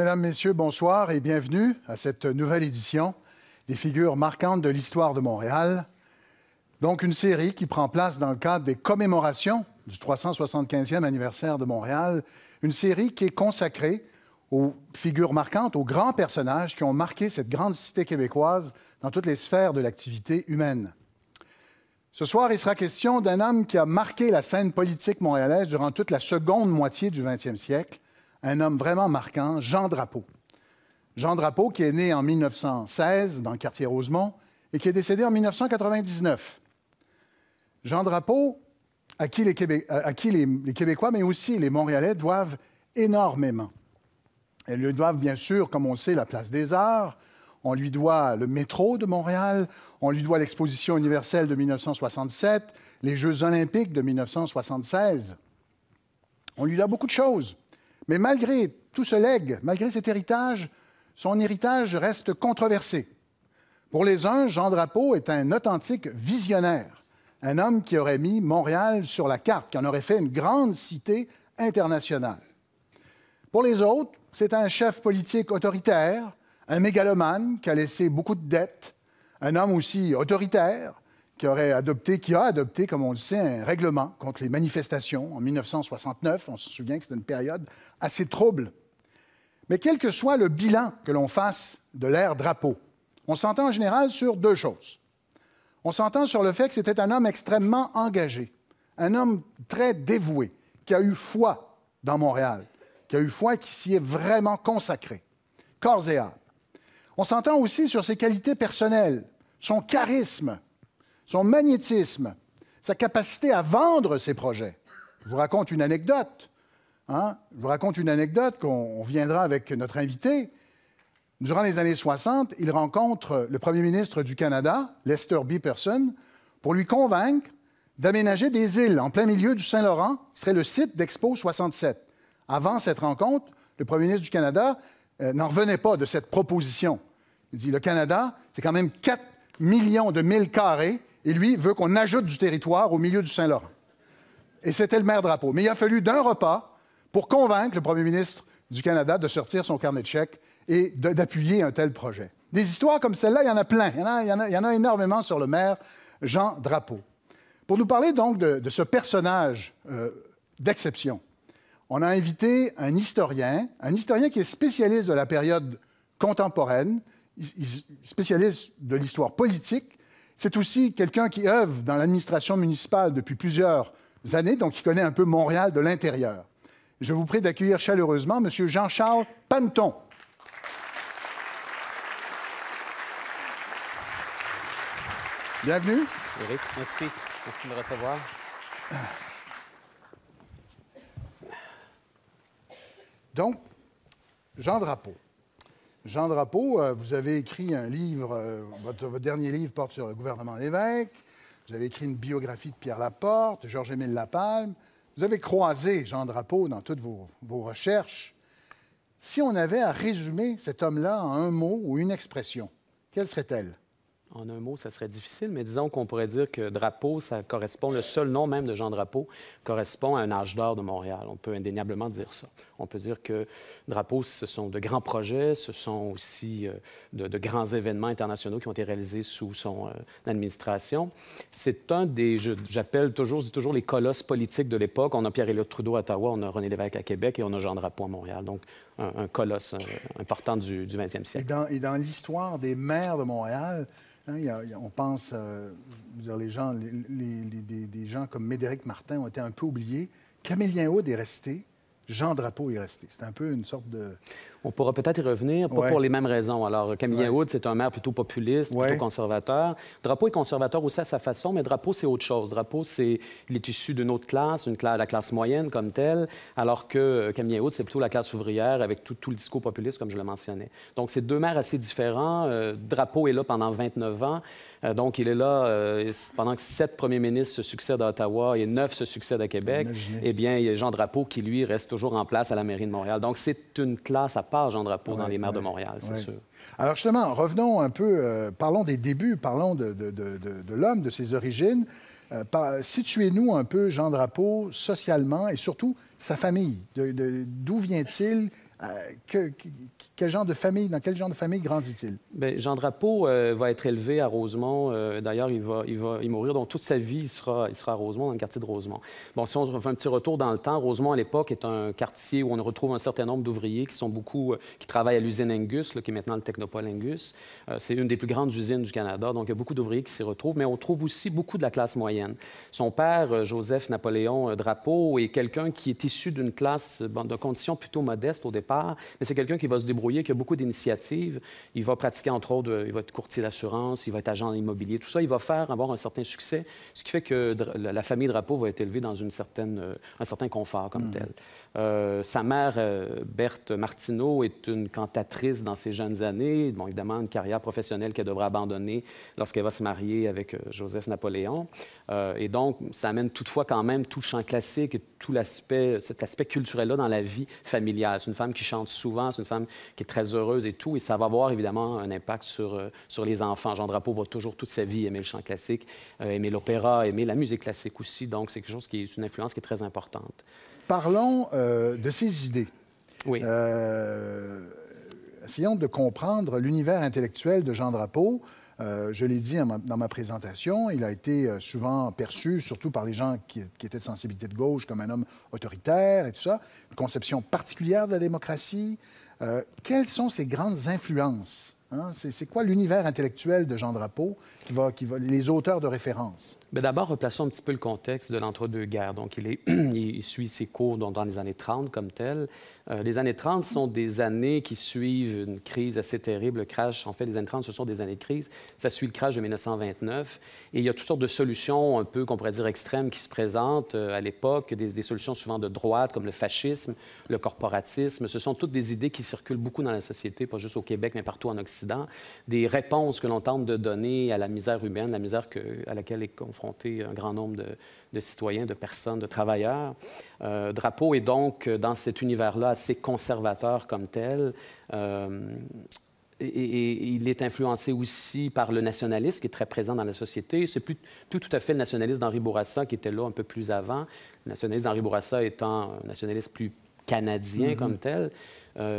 mesdames, messieurs, bonsoir et bienvenue à cette nouvelle édition des figures marquantes de l'histoire de Montréal. Donc, une série qui prend place dans le cadre des commémorations du 375e anniversaire de Montréal, une série qui est consacrée aux figures marquantes, aux grands personnages qui ont marqué cette grande cité québécoise dans toutes les sphères de l'activité humaine. Ce soir, il sera question d'un homme qui a marqué la scène politique montréalaise durant toute la seconde moitié du 20e siècle, un homme vraiment marquant, Jean Drapeau. Jean Drapeau, qui est né en 1916 dans le quartier Rosemont et qui est décédé en 1999. Jean Drapeau, à qui euh, les, Québécois, mais aussi les Montréalais, doivent énormément. Ils lui doivent bien sûr, comme on sait, la place des arts, on lui doit le métro de Montréal, on lui doit l'exposition universelle de 1967, les Jeux olympiques de 1976. On lui doit beaucoup de choses. Mais malgré tout ce legs, malgré cet héritage, son héritage reste controversé. Pour les uns, Jean Drapeau est un authentique visionnaire, un homme qui aurait mis Montréal sur la carte, qui en aurait fait une grande cité internationale. Pour les autres, c'est un chef politique autoritaire, un mégalomane qui a laissé beaucoup de dettes, un homme aussi autoritaire, qui aurait adopté, qui a adopté, comme on le sait, un règlement contre les manifestations en 1969. On se souvient que c'était une période assez trouble. Mais quel que soit le bilan que l'on fasse de l'ère drapeau, on s'entend en général sur deux choses. On s'entend sur le fait que c'était un homme extrêmement engagé, un homme très dévoué, qui a eu foi dans Montréal, qui a eu foi et qui s'y est vraiment consacré, corps et âme. On s'entend aussi sur ses qualités personnelles, son charisme, son magnétisme, sa capacité à vendre ses projets. Je vous raconte une anecdote. Hein. Je vous raconte une anecdote qu'on viendra avec notre invité. Durant les années 60, il rencontre le premier ministre du Canada, Lester B. Person, pour lui convaincre d'aménager des îles en plein milieu du Saint-Laurent, qui serait le site d'Expo 67. Avant cette rencontre, le premier ministre du Canada euh, n'en revenait pas de cette proposition. Il dit, le Canada, c'est quand même 4 millions de milles carrés et lui veut qu'on ajoute du territoire au milieu du Saint-Laurent. Et c'était le maire Drapeau. Mais il a fallu d'un repas pour convaincre le premier ministre du Canada de sortir son carnet de chèques et d'appuyer un tel projet. Des histoires comme celle-là, il y en a plein. Il y en a, énormément sur le maire Jean Drapeau. Pour nous parler donc de, ce personnage euh, d'exception, on a invité un historien, un historien qui est spécialiste de la période contemporaine, spécialiste de l'histoire politique, c'est aussi quelqu'un qui œuvre dans l'administration municipale depuis plusieurs années, donc qui connaît un peu Montréal de l'intérieur. Je vous prie d'accueillir chaleureusement M. Jean-Charles Panton. Bienvenue. Eric, merci. Merci de me recevoir. Donc, Jean Drapeau, Jean Drapeau, euh, vous avez écrit un livre, euh, votre, dernier livre porte sur le gouvernement Lévesque. Vous avez écrit une biographie de Pierre Laporte, Georges-Émile Lapalme. Vous avez croisé Jean Drapeau dans toutes vos, vos recherches. Si on avait à résumer cet homme-là en un mot ou une expression, quelle serait-elle? en un mot, ça serait difficile, mais disons qu'on pourrait dire que Drapeau, ça correspond, le seul nom même de Jean Drapeau correspond à un âge d'or de Montréal. On peut indéniablement dire ça. On peut dire que Drapeau, ce sont de grands projets, ce sont aussi euh, de, grands événements internationaux qui ont été réalisés sous son euh, administration. C'est un des, j'appelle toujours, dis toujours les colosses politiques de l'époque. On a Pierre-Éliott Trudeau à Ottawa, on a René Lévesque à Québec et on a Jean Drapeau à Montréal. Donc, un, colosse euh, important du, du, 20e siècle. Et dans, l'histoire des maires de Montréal, hein, on pense, euh, dire, les gens, des, gens comme Médéric Martin ont été un peu oubliés. Camélien Aude est resté. Jean Drapeau est resté. C'est un peu une sorte de... On pourra peut-être y revenir, pas pour les mêmes raisons. Alors, Camille Wood, c'est un maire plutôt populiste, plutôt conservateur. Drapeau est conservateur aussi à sa façon, mais Drapeau, c'est autre chose. Drapeau, c'est il est issu d'une autre classe, une classe, la classe moyenne comme telle, alors que euh, Camille Wood, c'est plutôt la classe ouvrière avec tout, le discours populiste, comme je le mentionnais. Donc, c'est deux maires assez différents. Euh, drapeau est là pendant 29 ans. Euh, donc, il est là pendant que sept premiers ministres se succèdent à Ottawa et neuf se succèdent à Québec. Eh bien, il y a Jean Drapeau qui, lui, reste toujours en place à la mairie de Montréal. Donc, c'est une classe à Jean Drapeau, dans les maires de Montréal, c'est sûr. Alors justement, revenons un peu, euh, parlons des débuts, parlons de, l'homme, de ses origines. Euh, situez-nous un peu Jean Drapeau socialement et surtout sa famille. D'où vient-il? Euh, que, quel genre de famille, dans quel genre de famille grandit-il? Ben, Jean Drapeau euh, va être élevé à Rosemont. Euh, d'ailleurs, il va, il va il mourir, donc toute sa vie, il sera, il sera à Rosemont, dans le quartier de Rosemont. Bon, si on fait un petit retour dans le temps, Rosemont, à l'époque, est un quartier où on retrouve un certain nombre d'ouvriers qui sont beaucoup, qui travaillent à l'usine Angus, là, qui est maintenant le Technopole Angus. C'est une des plus grandes usines du Canada, donc il y a beaucoup d'ouvriers qui s'y retrouvent, mais on trouve aussi beaucoup de la classe moyenne. Son père, Joseph Napoléon Drapeau, est quelqu'un qui est issu d'une classe de conditions plutôt modestes au départ mais c'est quelqu'un qui va se débrouiller, qui a beaucoup d'initiatives. Il va pratiquer, entre autres, euh, il va être courtier d'assurance, il va être agent immobilier, tout ça. Il va faire avoir un certain succès, ce qui fait que la famille Drapeau va être élevée dans une certaine, euh, un certain confort comme hmm. tel. Euh, sa mère, Berthe Martineau, est une cantatrice dans ses jeunes années. Bon, évidemment, une carrière professionnelle qu'elle devra abandonner lorsqu'elle va se marier avec Joseph Napoléon. et donc, ça amène toutefois quand même tout le champ classique et tout l'aspect, cet aspect culturel-là dans la vie familiale. C'est une femme qui chante souvent, c'est une femme qui est très heureuse et tout, et ça va avoir évidemment un impact sur, euh, sur les enfants. Jean Drapeau va toujours toute sa vie aimer le chant classique, euh, aimer l'opéra, aimer la musique classique aussi, donc c'est quelque chose qui est une influence qui est très importante. Parlons euh, de ses idées. Oui. essayons de comprendre l'univers intellectuel de Jean Drapeau. Euh, je l'ai dit dans ma présentation, il a été euh, souvent perçu, surtout par les gens qui, étaient de sensibilité de gauche, comme un homme autoritaire et tout ça, une conception particulière de la démocratie. Euh, quelles sont ses grandes influences? Hein? C'est quoi l'univers intellectuel de Jean Drapeau, qui va, qui les auteurs de référence? Ben d'abord, replaçons un petit peu le contexte de l'entre-deux-guerres. Donc, il, suit ses cours dans, dans les années 30 comme tel. Euh, les années 30 sont des années qui suivent une crise assez terrible, le crash. En fait, les années 30, ce sont des années de crise. Ça suit le crash de 1929. Et il y a toutes sortes de solutions un peu, qu'on pourrait dire, extrêmes qui se présentent euh, à l'époque, des, solutions souvent de droite, comme le fascisme, le corporatisme. Ce sont toutes des idées qui circulent beaucoup dans la société, pas juste au Québec, mais partout en Occident. Des réponses que l'on tente de donner à la misère humaine, la misère à laquelle est confronté un grand nombre de, de citoyens, de personnes, de travailleurs. Euh, Drapeau est donc euh, dans cet univers-là assez conservateur comme tel. Euh, et, il est influencé aussi par le nationalisme qui est très présent dans la société. C'est plus tout, à fait le nationalisme d'Henri Bourassa qui était là un peu plus avant. Le nationalisme d'Henri Bourassa étant un nationaliste plus canadien mm-hmm. comme tel.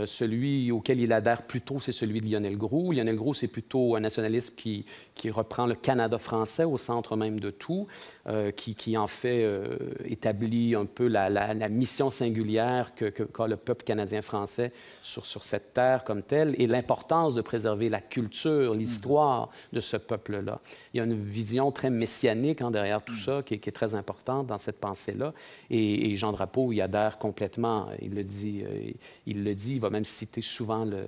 celui auquel il adhère plutôt, c'est celui de Lionel Groux. Lionel Groux, c'est plutôt un nationaliste qui, reprend le Canada français au centre même de tout. Euh, qui, en fait euh, établit un peu la, mission singulière que, que qu'a le peuple canadien-français sur, sur, cette terre comme telle et l'importance de préserver la culture, l'histoire de ce peuple-là. Il y a une vision très messianique en hein, derrière tout ça qui, est très importante dans cette pensée-là. Et, Jean Drapeau y adhère complètement. Il le dit, euh, il, le dit il va même citer souvent le,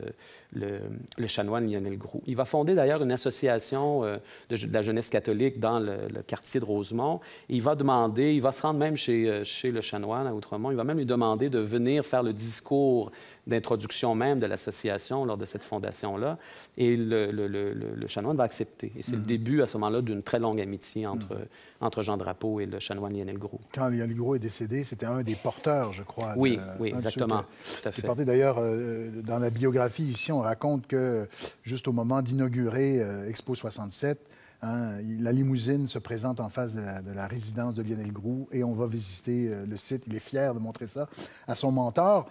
le chanoine Lionel Groux. Il va fonder d'ailleurs une association de, la jeunesse catholique dans le quartier de Rosemont il va demander, il va se rendre même chez, euh, chez le chanoine à Outremont, il va même lui demander de venir faire le discours d'introduction même de l'association lors de cette fondation-là. Et le, chanoine va accepter. Et c'est le mm. début, à ce moment-là, d'une très longue amitié entre, mm. entre Jean Drapeau et le chanoine Lionel Gros. Quand Lionel Gros est décédé, c'était un des porteurs, je crois. Oui, de, oui, exactement. Il euh, Tout à d'ailleurs, euh, dans la biographie ici, on raconte que juste au moment d'inaugurer Expo 67, Hein, la limousine se présente en face de la, résidence de Lionel Groux et on va visiter euh, le site. Il est fier de montrer ça à son mentor.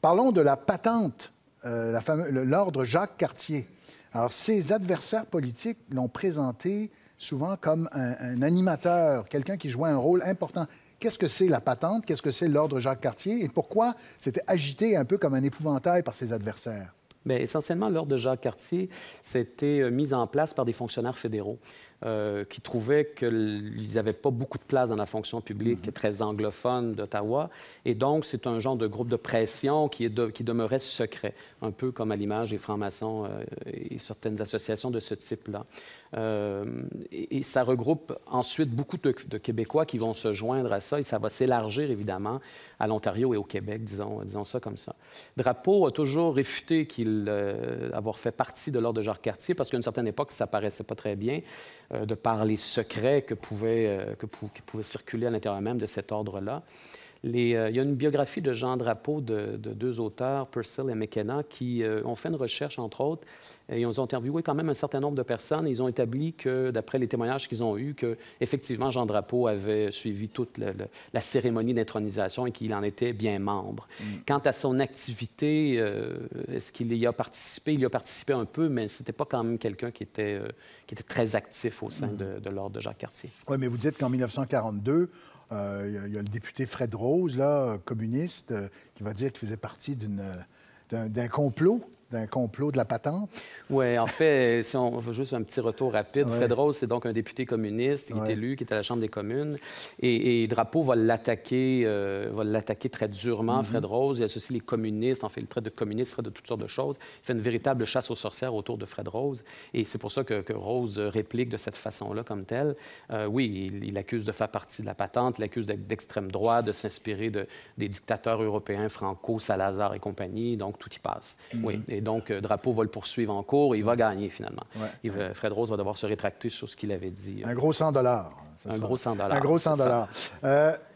Parlons de la patente, euh, l'ordre Jacques Cartier. Alors, ses adversaires politiques l'ont présenté souvent comme un, un animateur, quelqu'un qui jouait un rôle important. Qu'est-ce que c'est la patente? Qu'est-ce que c'est l'ordre Jacques Cartier? Et pourquoi c'était agité un peu comme un épouvantail par ses adversaires? essentiellement, l'ordre de Jacques Cartier, c'était euh, mis en place par des fonctionnaires fédéraux. Euh, qui trouvaient qu'ils n'avaient pas beaucoup de place dans la fonction publique mm-hmm. très anglophone d'Ottawa. Et donc, c'est un genre de groupe de pression qui, demeurait secret, un peu comme à l'image des francs-maçons euh, et certaines associations de ce type-là. Euh, et, ça regroupe ensuite beaucoup de, Québécois qui vont se joindre à ça et ça va s'élargir évidemment à l'Ontario et au Québec, disons, ça comme ça. Drapeau a toujours réfuté qu'il euh, avoir fait partie de l'ordre de Jacques Cartier parce qu'à une certaine époque, ça paraissait pas très bien euh, de par les secrets qui pouvaient circuler à l'intérieur même de cet ordre-là. Euh, il y a une biographie de Jean Drapeau de, deux auteurs, Purcell et McKenna, qui euh, ont fait une recherche, entre autres, et ils ont interviewé quand même un certain nombre de personnes. Et ils ont établi que, d'après les témoignages qu'ils ont eus, que effectivement Jean Drapeau avait suivi toute la, cérémonie d'intronisation et qu'il en était bien membre. Mm. Quant à son activité, euh, est-ce qu'il y a participé? Il y a participé un peu, mais ce n'était pas quand même quelqu'un qui était, qui était très actif au sein mm. de, de l'Ordre de Jacques Cartier. Oui, mais vous dites qu'en 1942, il euh, y, a le député Fred Rose, communiste, euh, qui va dire qu'il faisait partie euh, d'un complot d'un complot de la patente? Oui, en fait, euh, si on fait juste un petit retour rapide, Fred Rose, c'est donc un député communiste qui est élu, qui est à la Chambre des communes. Et, Drapeau va l'attaquer, euh, va l'attaquer très durement, Fred mhm. Rose. Il associe les communistes, en fait, le trait de communiste, il de toutes sortes de choses. Il fait une véritable chasse aux sorcières autour de Fred Rose. Et c'est pour ça que, Rose euh, réplique de cette façon-là, comme telle. oui, il, l'accuse accuse de faire partie de la patente, il accuse d'extrême droite, de s'inspirer de, des dictateurs européens, Franco, Salazar et compagnie. Donc, tout y passe. Mhm. Oui. Et, et donc, euh, Drapeau va le poursuivre en cours et il va gagner finalement. Fred Rose va devoir se rétracter sur ce qu'il avait dit. Euh. Un gros 100 hein, dollars. Un gros 100 dollars. Un gros 100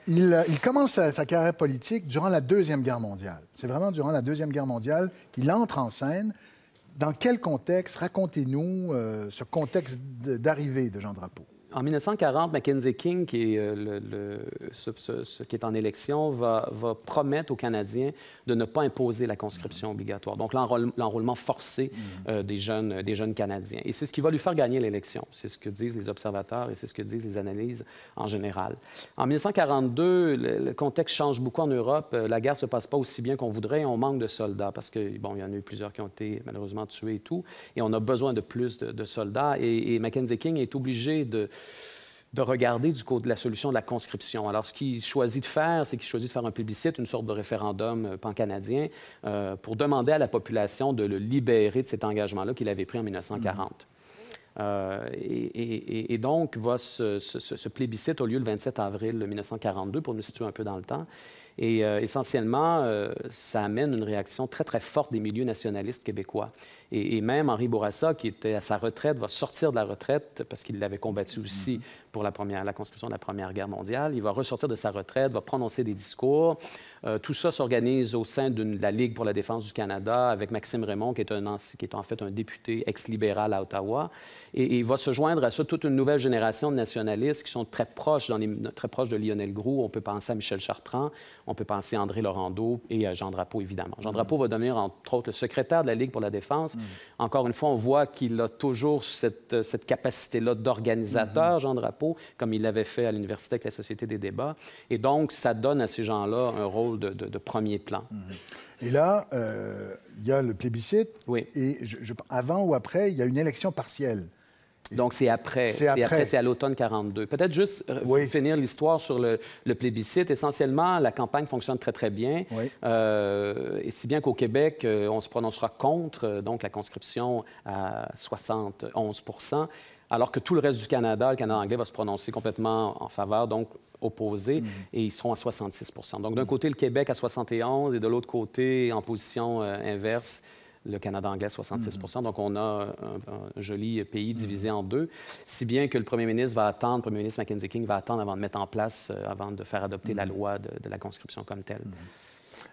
il, commence sa, carrière politique durant la Deuxième Guerre mondiale. C'est vraiment durant la Deuxième Guerre mondiale qu'il entre en scène. Dans quel contexte? Racontez-nous euh, ce contexte d'arrivée de Jean Drapeau en 1940, Mackenzie King, qui est, euh, le, ce, qui est en élection, va, va, promettre aux Canadiens de ne pas imposer la conscription obligatoire, donc l'enrôlement forcé mm-hmm. euh, des, jeunes, des jeunes Canadiens. Et c'est ce qui va lui faire gagner l'élection. C'est ce que disent les observateurs et c'est ce que disent les analyses en général. En 1942, le, contexte change beaucoup en Europe. Euh, la guerre ne se passe pas aussi bien qu'on voudrait. On manque de soldats parce qu'il bon, y en a eu plusieurs qui ont été malheureusement tués et tout. Et on a besoin de plus de, soldats. et Mackenzie King est obligé de de regarder du côté de la solution de la conscription. Alors, ce qu'il choisit de faire, c'est qu'il choisit de faire un plébiscite, une sorte de référendum euh, pan-canadien, euh, pour demander à la population de le libérer de cet engagement-là qu'il avait pris en 1940. Mmh. Euh, et, donc, va ce, plébiscite au lieu le 27 avril 1942, pour nous situer un peu dans le temps. Et essentiellement, ça amène une réaction très, très forte des milieux nationalistes québécois. Et, même Henri Bourassa, qui était à sa retraite, va sortir de la retraite parce qu'il l'avait combattu aussi mm-hmm. pour la, première, la construction de la Première Guerre mondiale. Il va ressortir de sa retraite, va prononcer des discours. Euh, tout ça s'organise au sein de la Ligue pour la défense du Canada avec Maxime Raymond, qui est, un, qui est en fait un député ex-libéral à Ottawa. Et, il va se joindre à ça toute une nouvelle génération de nationalistes qui sont très proches, dans les, très proches de Lionel Groux. On peut penser à Michel Chartrand, on peut penser à André Laurando et à Jean Drapeau, évidemment. Jean mm-hmm. Drapeau va devenir, entre autres, le secrétaire de la Ligue pour la défense. Hmm. Encore une fois, on voit qu'il a toujours cette, euh, capacité-là d'organisateur, hmm. Jean Drapeau, comme il l'avait fait à l'université avec la Société des débats. Et donc, ça donne à ces gens-là un rôle de, premier plan. Hmm. Et là, euh, il y a le plébiscite. Oui. Et avant ou après, il y a une élection partielle. Donc, c'est après. C'est après, c'est à l'automne 42. Peut-être juste euh, finir l'histoire sur le, plébiscite. Essentiellement, la campagne fonctionne très, très bien. Euh, et si bien qu'au Québec, euh, on se prononcera contre, donc, la conscription à 71 alors que tout le reste du Canada, le Canada anglais, va se prononcer complètement en faveur, donc opposé, mm. et ils seront à 66 Donc, d'un côté, le Québec à 71 et de l'autre côté, en position inverse, le Canada anglais, 66 mm-hmm. Donc, on a un, joli pays mm-hmm. divisé en deux, si bien que le premier ministre va attendre, le premier ministre Mackenzie King va attendre avant de mettre en place, euh, avant de faire adopter la mm-hmm. loi de, la conscription comme telle.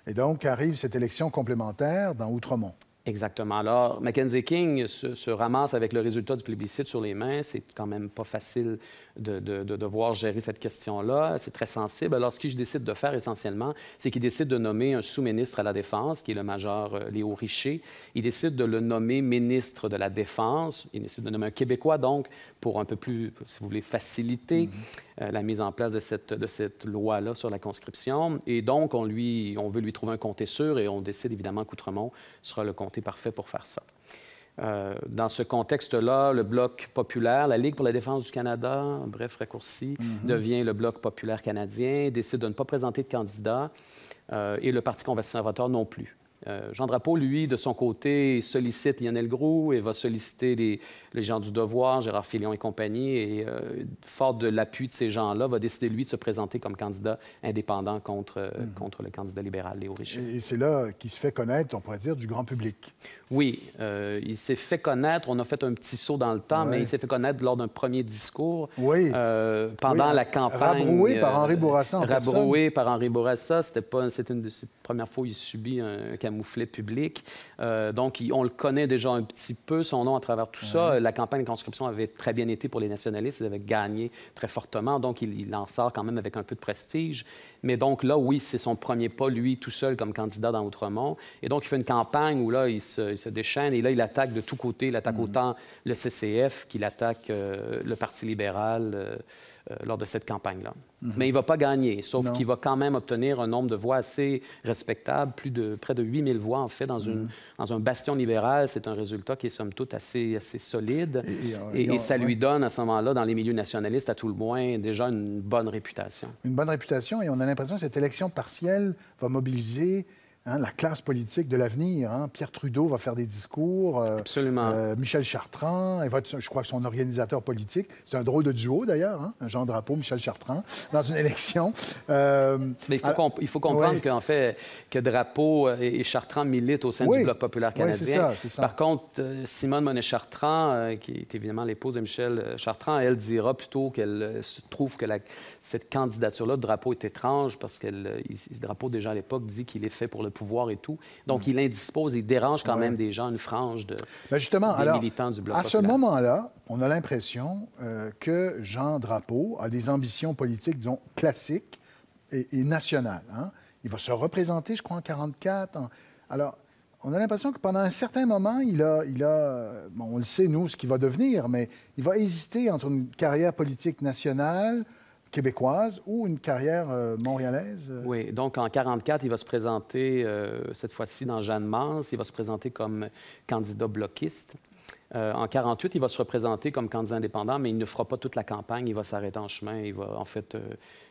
Et donc, arrive cette élection complémentaire dans Outremont. Exactement. Alors, Mackenzie King se, se, ramasse avec le résultat du plébiscite sur les mains. C'est quand même pas facile de, devoir gérer cette question-là. C'est très sensible. Alors, ce que je décide de faire essentiellement, c'est qu'il décide de nommer un sous-ministre à la Défense, qui est le major euh, Léo Richer. Il décide de le nommer ministre de la Défense. Il décide de nommer un Québécois, donc, pour un peu plus, si vous voulez, faciliter mm-hmm. euh, la mise en place de cette, loi-là sur la conscription. Et donc, on, lui, on veut lui trouver un comté sûr et on décide évidemment qu'Outremont sera le comté parfait pour faire ça. Euh, dans ce contexte-là, le Bloc populaire, la Ligue pour la défense du Canada, bref, raccourci, mhm. devient le Bloc populaire canadien, décide de ne pas présenter de candidat, euh, et le Parti conservateur non plus. Euh, Jean Drapeau, lui, de son côté, sollicite Lionel Groux et va solliciter les, gens du Devoir, Gérard Filion et compagnie. Et euh, fort de l'appui de ces gens-là, va décider, lui, de se présenter comme candidat indépendant contre, euh, hmm. contre le candidat libéral, Léo Richer. Et, c'est là qu'il se fait connaître, on pourrait dire, du grand public. Oui, il s'est fait connaître. On a fait un petit saut dans le temps, mais il s'est fait connaître lors d'un premier discours oui. pendant la campagne. Rabroué par Henri Bourassa. En rabroué par Henri Bourassa. C'était pas... Une... ses premières fois où il subit un camouflet public. Euh, donc, on le connaît déjà un petit peu, son nom à travers tout ça. La campagne de conscription avait très bien été pour les nationalistes. Ils avaient gagné très fortement. Donc, il, il en sort quand même avec un peu de prestige. Mais donc là, oui, c'est son premier pas, lui, tout seul comme candidat dans Outremont. Et donc, il fait une campagne où là, il se, déchaîne et là, il attaque de tous côtés. Il attaque mm-hmm. autant le CCF qu'il attaque euh, le Parti libéral. Euh, euh, lors de cette campagne-là. Mm-hmm. Mais il ne va pas gagner, sauf qu'il va quand même obtenir un nombre de voix assez respectable, plus de, près de 8000 voix, en fait, dans, une, mm-hmm. dans un bastion libéral. C'est un résultat qui est, somme toute, assez, assez solide. Et, et ça lui donne, à ce moment-là, dans les milieux nationalistes, à tout le moins, déjà une bonne réputation. Une bonne réputation, et on a l'impression que cette élection partielle va mobiliser Hein, la classe politique de l'avenir. Hein. Pierre Trudeau va faire des discours. Euh, Absolument. Euh, Michel Chartrand, il je crois que son organisateur politique, c'est un drôle de duo d'ailleurs, hein, Jean Drapeau, Michel Chartrand, dans une élection. Euh, Mais il faut, il faut comprendre qu'en fait, que Drapeau et Chartrand militent au sein du Bloc populaire canadien. ça. Par contre, Simone Monet-Chartrand, qui est évidemment l'épouse de Michel Chartrand, elle dira plutôt qu'elle trouve que la, cette candidature-là de Drapeau est étrange parce que Drapeau, déjà à l'époque, dit qu'il est fait pour le pouvoir et tout. Donc, mm. il indispose, il dérange quand même des gens, une frange de ben, justement, des alors, militants du Bloc À ce moment-là, on a l'impression euh, que Jean Drapeau a des ambitions politiques, disons, classiques et, nationales. Hein. Il va se représenter, je crois, en 1944. Alors, on a l'impression que pendant un certain moment, il a, il a bon, on le sait, nous, ce qu'il va devenir, mais il va hésiter entre une carrière politique nationale, québécoise ou une carrière euh, montréalaise? Euh? Oui, donc en 1944, il va se présenter, euh, cette fois-ci dans Jeanne mars il va se présenter comme candidat bloquiste. en 48, il va se représenter comme candidat indépendant, mais il ne fera pas toute la campagne, il va s'arrêter en chemin, il va en fait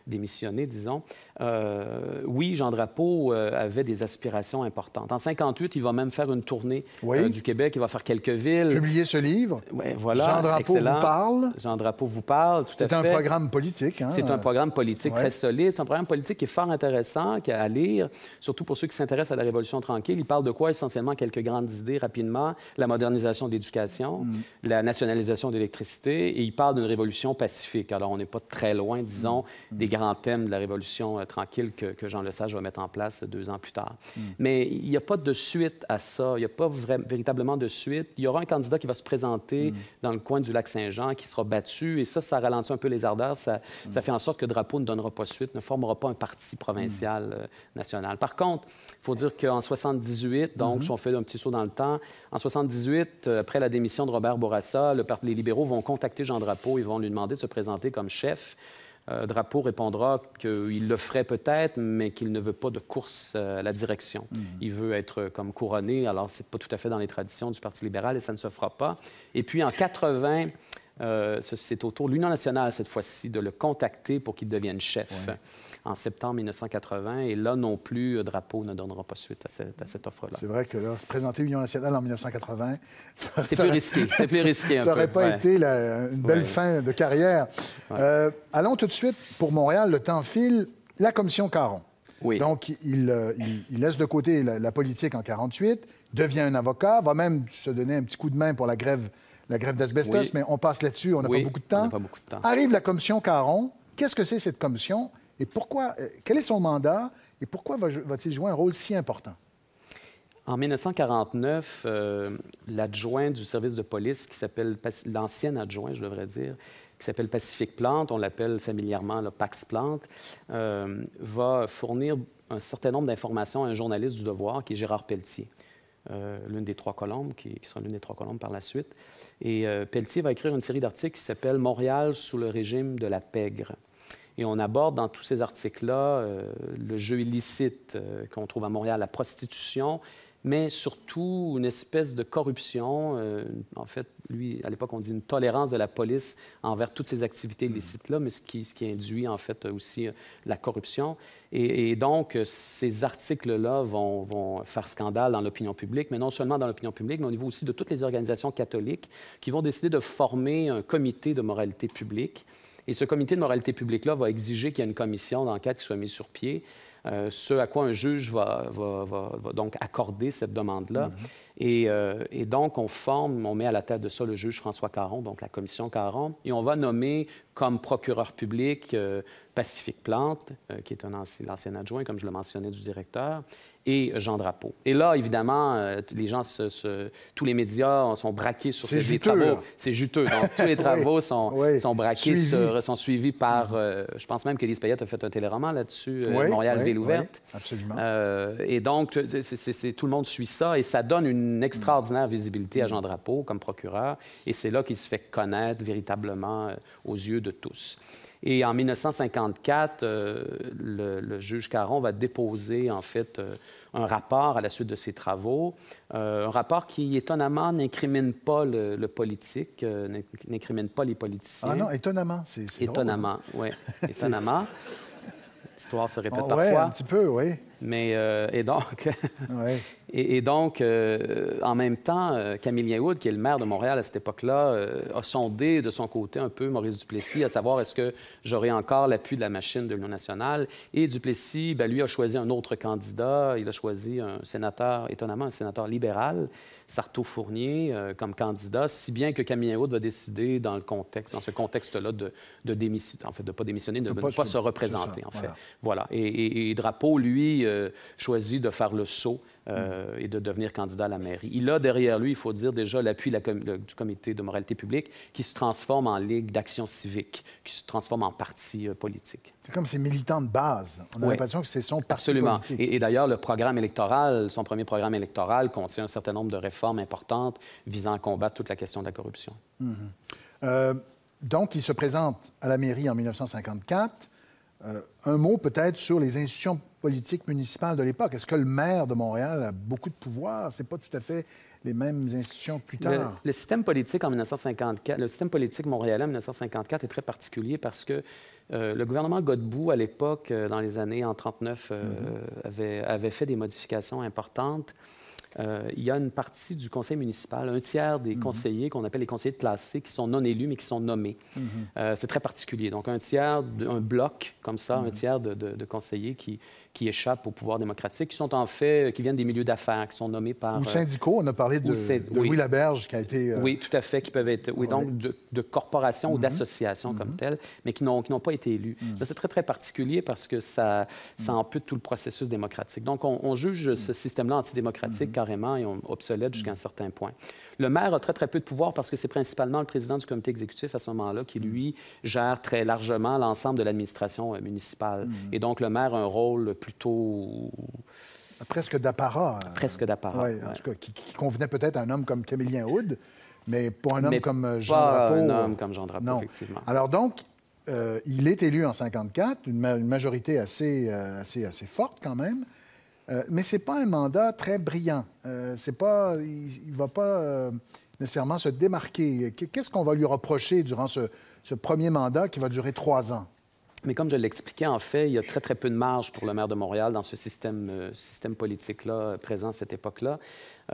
démissionné, disons, euh, oui, Jean Drapeau euh, avait des aspirations importantes. En 58, il va même faire une tournée euh, du Québec, il va faire quelques villes. Publier ce livre. voilà. Jean Drapeau vous parle. Jean Drapeau vous parle, tout à fait. C'est un programme politique. Hein? C'est un programme politique très solide. C'est un programme politique qui est fort intéressant, à lire, surtout pour ceux qui s'intéressent à la Révolution tranquille. Il parle de quoi essentiellement quelques grandes idées rapidement la modernisation de l'éducation, mm. la nationalisation de l'électricité, et il parle d'une révolution pacifique. Alors, on n'est pas très loin, disons, grandes mm. des de la Révolution euh, tranquille que, Jean Lesage va mettre en place deux ans plus tard. Mm. Mais il n'y a pas de suite à ça. Il n'y a pas véritablement de suite. Il y aura un candidat qui va se présenter mm. dans le coin du lac Saint-Jean, qui sera battu. Et ça, ça ralentit un peu les ardeurs. Ça, mm. fait en sorte que Drapeau ne donnera pas suite, ne formera pas un parti provincial euh, national. Par contre, il faut dire qu'en 78, donc, mm-hmm. si on fait un petit saut dans le temps, en 78, euh, après la démission de Robert Bourassa, le, les libéraux vont contacter Jean Drapeau. Ils vont lui demander de se présenter comme chef. Euh, Drapeau répondra qu'il le ferait peut-être, mais qu'il ne veut pas de course euh, à la direction. Mm. Il veut être euh, comme couronné, alors c'est pas tout à fait dans les traditions du Parti libéral et ça ne se fera pas. Et puis en 80, c'est au tour de l'Union nationale, cette fois-ci, de le contacter pour qu'il devienne chef en septembre 1980. Et là non plus, euh, Drapeau ne donnera pas suite à cette, offre-là. C'est vrai que là, se présenter Union nationale en 1980, c'est plus risqué. C'est plus risqué. Un ça n'aurait pas été une belle fin de carrière. Euh, allons tout de suite pour Montréal. Le temps file. La commission Caron. Donc, euh, il, laisse de côté la, politique en 48, devient un avocat, va même se donner un petit coup de main pour la grève, la grève d'asbestos, mais on passe là-dessus, on n'a pas beaucoup de temps. Arrive la commission Caron. Qu'est-ce que c'est cette commission? Et pourquoi, euh, quel est son mandat et pourquoi va-t-il jouer un rôle si important? En 1949, euh, l'adjoint du service de police, qui s'appelle l'ancien adjoint, je devrais dire, qui s'appelle Pacific Plante, on l'appelle familièrement le Pax Plante, euh, va fournir un certain nombre d'informations à un journaliste du Devoir, qui est Gérard Pelletier, l'une des trois colombes, qui, qui sera l'une des trois colombes par la suite. Et Pelletier va écrire une série d'articles qui s'appelle Montréal sous le régime de la pègre. Et on aborde dans tous ces articles-là euh, le jeu illicite euh, qu'on trouve à Montréal, la prostitution, mais surtout une espèce de corruption. Euh, en fait, lui, à l'époque, on dit une tolérance de la police envers toutes ces activités hmm. illicites-là, mais ce qui, induit en fait aussi la corruption. Et, donc, ces articles-là vont, vont, faire scandale dans l'opinion publique, mais non seulement dans l'opinion publique, mais au niveau aussi de toutes les organisations catholiques qui vont décider de former un comité de moralité publique et ce comité de moralité publique-là va exiger qu'il y ait une commission d'enquête qui soit mise sur pied, euh, ce à quoi un juge va, donc accorder cette demande-là. Mm-hmm. Euh, et, donc, on forme, on met à la tête de ça le juge François Caron, donc la commission Caron, et on va nommer comme procureur public Pacific euh, Pacifique Plante, euh, qui est un ancien, l'ancien adjoint, comme je le mentionnais, du directeur, et Jean Drapeau. Et là, évidemment, les gens, se, tous les médias sont braqués sur ces travaux. C'est juteux. Donc, tous les travaux sont, sont, braqués, sont suivis par... je pense même que Lise Payette a fait un téléroman là-dessus, Montréal-Ville ouverte. absolument. et donc, c'est, tout le monde suit ça, et ça donne une une extraordinaire visibilité à Jean Drapeau comme procureur, et c'est là qu'il se fait connaître véritablement euh, aux yeux de tous. Et en 1954, euh, le, juge Caron va déposer, en fait, euh, un rapport à la suite de ses travaux, un rapport qui, étonnamment, n'incrimine pas le, politique, n'incrimine pas les politiciens. Ah non, étonnamment, c'est hein. Étonnamment, oui, étonnamment. L'histoire se répète ah parfois. un petit peu, oui. Mais, euh, et donc, et, donc euh, en même temps, euh, Camille Wood, qui est le maire de Montréal à cette époque-là, a sondé de son côté un peu Maurice Duplessis, à savoir est-ce que j'aurai encore l'appui de la machine de l'Union nationale. Et Duplessis, ben, lui, a choisi un autre candidat. Il a choisi un sénateur, étonnamment, un sénateur libéral. Sarto Fournier euh, comme candidat, si bien que Camille va décider dans le contexte, dans ce contexte-là de, de démissionner, en fait, de pas démissionner, de, ne pas, se, représenter, en fait. Voilà. Et, Drapeau, lui, euh, choisit de faire le saut euh, et de devenir candidat à la mairie. Il a derrière lui, il faut dire déjà, l'appui du comité de moralité publique qui se transforme en ligue d'action civique, qui se transforme en parti euh, politique. C'est comme ses militants de base. On a l'impression que c'est son parti Politique. Absolument. et d'ailleurs, le programme électoral, son premier programme électoral contient un certain nombre de réformes importantes visant à combattre toute la question de la corruption. Mhm. Euh, donc, il se présente à la mairie en 1954. Euh, un mot peut-être sur les institutions politiques municipales de l'époque. Est-ce que le maire de Montréal a beaucoup de pouvoir? n'est pas tout à fait les mêmes institutions plus tard. Le, système politique en 1954, le système politique montréalais en 1954 est très particulier parce que euh, le gouvernement Godbout, à l'époque, euh, dans les années en 39, mm-hmm. avait, fait des modifications importantes euh, il y a une partie du conseil municipal, un tiers des mhm. conseillers qu'on appelle les conseillers de qui sont non élus, mais qui sont nommés. Mhm. Euh, c'est très particulier. Donc, un tiers, un bloc comme ça, un mhm. tiers de conseillers qui, qui échappent au pouvoir démocratique, qui sont en fait, euh, qui viennent des milieux d'affaires, qui sont nommés par... Ou euh, syndicaux, on a parlé de, de oui. Louis Laberge qui a été... Euh, oui, tout à fait, qui peuvent être... Oui, donc de, corporations ou mm-hmm. d'associations comme mm-hmm. telles, mais qui n'ont pas été élus. Mm. C'est très, très particulier parce que ça, mm. ça ampute tout le processus démocratique. Donc, on, on juge ce mm. système-là antidémocratique mm-hmm. carrément et on, obsolète jusqu'à un certain point. Le maire a très, très peu de pouvoir parce que c'est principalement le président du comité exécutif à ce moment-là qui, lui, gère très largement l'ensemble de l'administration municipale. Et donc, le maire a un rôle plutôt presque d'apparat. Hein. Presque d'apparat. en qui, convenait peut-être à un homme comme Camillien Houde, mais pour un homme comme euh, Jean pas un euh, homme comme Jean Drapeau, effectivement. Alors donc, euh, il est élu en 54, une, majorité assez, assez, assez forte quand même. mais ce n'est pas un mandat très brillant. c'est pas, il ne va pas nécessairement se démarquer. Qu'est-ce qu'on va lui reprocher durant ce premier mandat qui va durer trois ans? Mais comme je l'expliquais, en fait, il y a très, très peu de marge pour le maire de Montréal dans ce système, euh, système politique-là euh, présent à cette époque-là.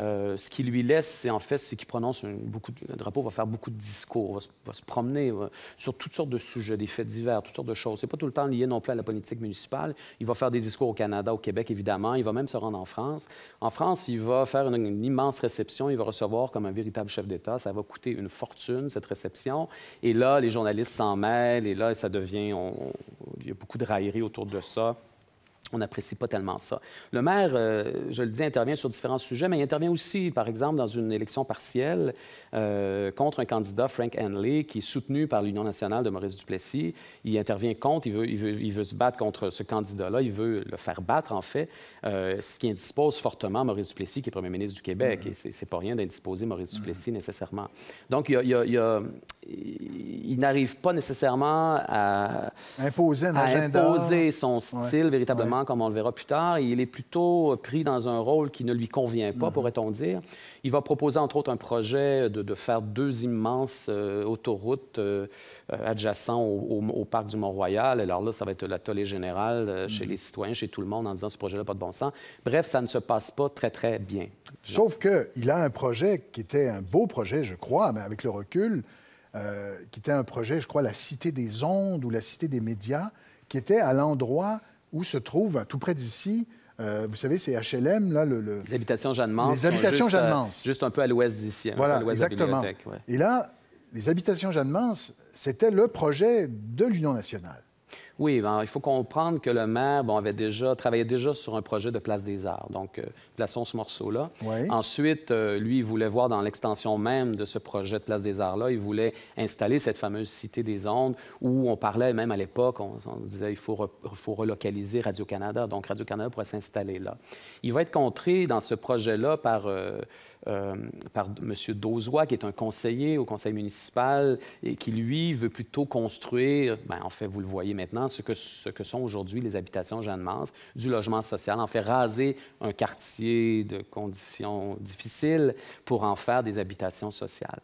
Euh, ce qui lui laisse, c'est en fait, c'est qu'il prononce beaucoup de, le drapeau, va faire beaucoup de discours, va se, promener sur toutes sortes de sujets, des faits divers, toutes sortes de choses. C'est pas tout le temps lié non plus à la politique municipale. Il va faire des discours au Canada, au Québec, évidemment. Il va même se rendre en France. En France, il va faire une, immense réception. Il va recevoir comme un véritable chef d'État. Ça va coûter une fortune, cette réception. Et là, les journalistes s'en mêlent. Et là, ça devient... il y a beaucoup de railleries autour de ça on n'apprécie pas tellement ça. Le maire, euh, je le dis, intervient sur différents sujets, mais il intervient aussi, par exemple, dans une élection partielle euh, contre un candidat, Frank Henley, qui est soutenu par l'Union nationale de Maurice Duplessis. Il intervient contre, il veut, il veut, il veut se battre contre ce candidat-là, il veut le faire battre, en fait, euh, ce qui indispose fortement Maurice Duplessis, qui est premier ministre du Québec. Mm. Et c'est pas rien d'indisposer Maurice mm. Duplessis, nécessairement. Donc, il, il, n'arrive pas nécessairement à... Imposer, son style, véritablement comme on le verra plus tard, il est plutôt pris dans un rôle qui ne lui convient pas, mhm. pourrait-on dire. Il va proposer, entre autres, un projet de, faire deux immenses euh, autoroutes euh, adjacentes au, parc du Mont-Royal. Alors là, ça va être la général générale euh, chez mhm. les citoyens, chez tout le monde, en disant ce projet-là, pas de bon sens. Bref, ça ne se passe pas très, très bien. Sauf Sauf qu'il a un projet qui était un beau projet, je crois, mais avec le recul, qui était un projet, je crois, la Cité des ondes ou la Cité des médias, qui était à l'endroit où se trouve, tout près d'ici, euh, vous savez, c'est HLM, là, le, Les habitations Jeanne-Mance. Les habitations Jeanne-Mance. Euh, juste un peu à l'ouest d'ici. Hein, voilà, à exactement. De la Et là, les habitations Jeanne-Mance, c'était le projet de l'Union nationale. Oui, ben, il faut comprendre que le maire bon, avait déjà travaillé déjà sur un projet de place des arts. Donc, euh, plaçons ce morceau-là. Ensuite, euh, lui, il voulait voir dans l'extension même de ce projet de Place des Arts-là, il voulait installer cette fameuse Cité des Ondes où on parlait, même à l'époque, on, disait il faut, faut relocaliser Radio-Canada. Donc, Radio-Canada pourrait s'installer là. Il va être contré dans ce projet-là par... Euh, euh, par M. Dozois, qui est un conseiller au conseil municipal et qui, lui, veut plutôt construire, ben, en fait, vous le voyez maintenant, ce que, ce que sont aujourd'hui les habitations Jeanne-Mance, du logement social, en fait, raser un quartier de conditions difficiles pour en faire des habitations sociales.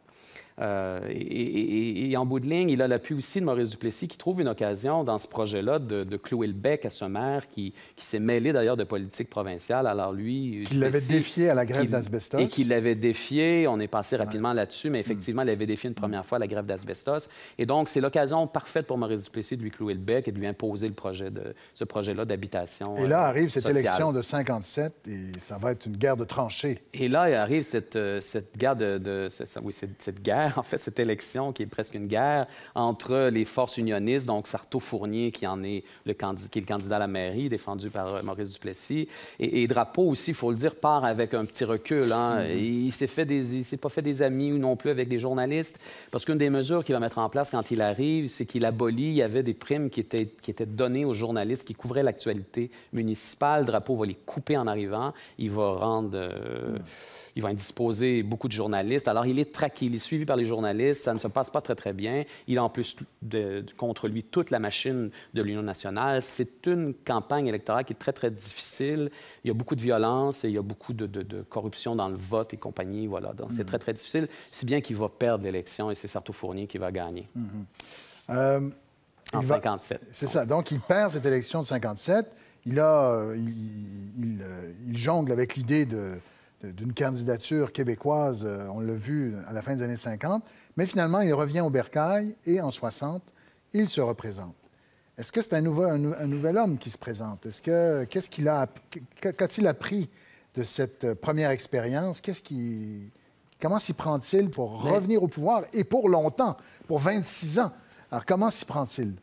Euh, et, en bout de ligne, il a l'appui aussi de Maurice Duplessis qui trouve une occasion dans ce projet-là de, clouer le bec à ce maire qui, s'est mêlé d'ailleurs de politique provinciale. Alors lui... Qui l'avait défié à la grève d'asbestos. Et qui l'avait défié. On est passé rapidement là-dessus, mais hmm. effectivement, il avait défié une hmm. première fois à la grève d'asbestos. Et donc, c'est l'occasion parfaite pour Maurice Duplessis de lui clouer le bec et de lui imposer le projet de, ce projet-là d'habitation. Et là euh, arrive cette élection de 57 et ça va être une guerre de tranchées. Et là il arrive euh, cette, cette guerre de... oui, cette guerre en fait, cette élection qui est presque une guerre entre les forces unionistes, donc Sarto Fournier, qui en est le, qui le candidat à la mairie, défendu par euh, Maurice Duplessis, et, et Drapeau aussi, il faut le dire, part avec un petit recul. Hein. Mm-hmm. Il ne s'est, pas fait des amis ou non plus avec des journalistes, parce qu'une des mesures qu'il va mettre en place quand il arrive, c'est qu'il abolit, il y avait des primes qui étaient, qui étaient données aux journalistes qui couvraient l'actualité municipale. Drapeau va les couper en arrivant. Il va rendre... Euh, mm il va indisposer beaucoup de journalistes. Alors, il est traqué, il est suivi par les journalistes, ça ne se passe pas très, très bien. Il a en plus contre lui toute la machine de l'Union nationale. C'est une campagne électorale qui est très, très difficile. Il y a beaucoup de violence et il y a beaucoup de, corruption dans le vote et compagnie. Voilà. Donc, c'est mm-hmm. très, très difficile, C'est bien qu'il va perdre l'élection et c'est Sarto Fournier qui va gagner. Mm-hmm. Euh, en 57. C'est ça. Donc, il perd cette élection de 57. Il, a, euh, euh, il jongle avec l'idée de d'une candidature québécoise, euh, on l'a vu à la fin des années 50, mais finalement, il revient au bercail et en 60, il se représente. Est-ce que c'est un, nouvel homme qui se présente? Est-ce que, qu'est-ce qu'il a, qu'a-t-il appris de cette euh, première expérience? Qu'est-ce comment s'y prend-il pour revenir au pouvoir et pour longtemps, pour 26 ans? Alors, comment s'y prend-il?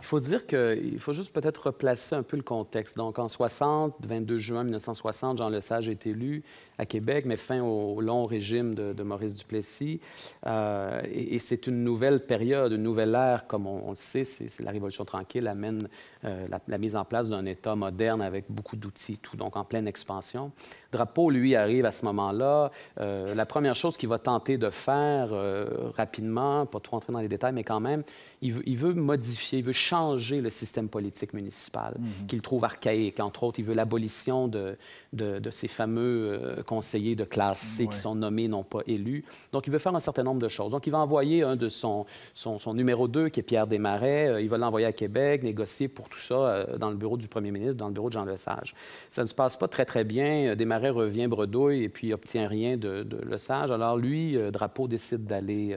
Il faut dire qu'il faut juste peut-être replacer un peu le contexte. Donc, en 60, 22 juin 1960, Jean Lesage est élu à Québec, mais fin au long régime de, Maurice Duplessis. Euh, et, c'est une nouvelle période, une nouvelle ère, comme on, le sait. C'est, la Révolution tranquille amène euh, la, mise en place d'un État moderne avec beaucoup d'outils, tout, donc en pleine expansion. Drapeau, lui, arrive à ce moment-là. Euh, la première chose qu'il va tenter de faire rapidement, pas trop entrer dans les détails, mais quand même, il veut, il veut modifier, il veut changer changer le système politique municipal, mhm. qu'il trouve archaïque. Entre autres, il veut l'abolition de, de, ces fameux euh, conseillers de classe C qui sont nommés, non pas élus. Donc, il veut faire un certain nombre de choses. Donc, il va envoyer un de son, son, numéro 2, qui est Pierre Desmarais, euh, il va l'envoyer à Québec, négocier pour tout ça euh, dans le bureau du premier ministre, dans le bureau de Jean Lesage. Ça ne se passe pas très, très bien. Desmarais revient bredouille et puis obtient rien de, de Lesage. Alors, lui, Drapeau décide d'aller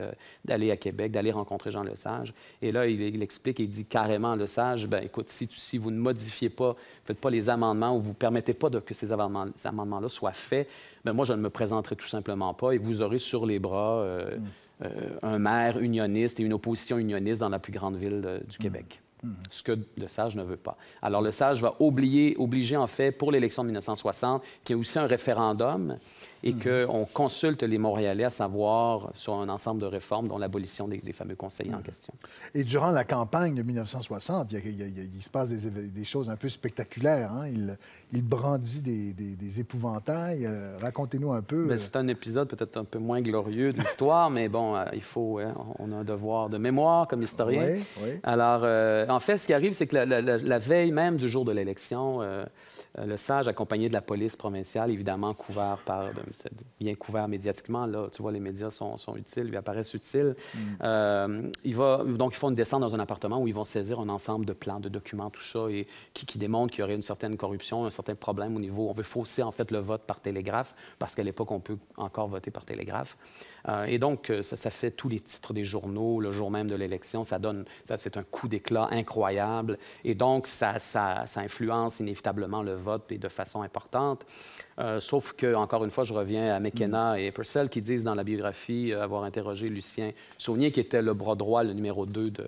à Québec, d'aller rencontrer Jean Lesage. Et là, il, explique explique, il dit, carrément le sage, ben écoute, si, si vous ne modifiez pas, ne faites pas les amendements ou vous permettez pas de, que ces amendements-là soient faits, ben moi, je ne me présenterai tout simplement pas et vous aurez sur les bras euh, mm. euh, un maire unioniste et une opposition unioniste dans la plus grande ville euh, du mm. Québec. Mm. Ce que le sage ne veut pas. Alors, le sage va oublier, obliger en fait, pour l'élection de 1960, qui y aussi un référendum et mhm. qu'on consulte les Montréalais à savoir sur un ensemble de réformes, dont l'abolition des, fameux conseillers en mhm. question. Et durant la campagne de 1960, il, se passe des, choses un peu spectaculaires. Hein. Il, brandit des, épouvantails. Euh, racontez-nous un peu. Ben, euh. C'est un épisode peut-être un peu moins glorieux de l'histoire, mais bon, euh, il faut, hein, on a un devoir de mémoire comme historien. Oui, oui. Alors, en fait, ce qui arrive, c'est que la, veille même du jour de l'élection, euh, le sage accompagné de la police provinciale, évidemment couvert par, bien couvert médiatiquement. Là, tu vois, les médias sont, utiles, ils apparaissent utiles. Mm. Euh, il va, donc, ils font une descente dans un appartement où ils vont saisir un ensemble de plans, de documents, tout ça, et qui, qui démontrent qu'il y aurait une certaine corruption, un certain problème au niveau. On veut fausser en fait le vote par télégraphe parce qu'à l'époque on peut encore voter par télégraphe. Euh, et donc, euh, ça, fait tous les titres des journaux le jour même de l'élection. Ça donne, ça, c'est un coup d'éclat incroyable. Et donc, ça, ça, influence inévitablement le vote et de façon importante. Euh, sauf que, encore une fois, je reviens à McKenna mm. et Purcell qui disent dans la biographie avoir interrogé Lucien Saunier, qui était le bras droit, le numéro 2 de,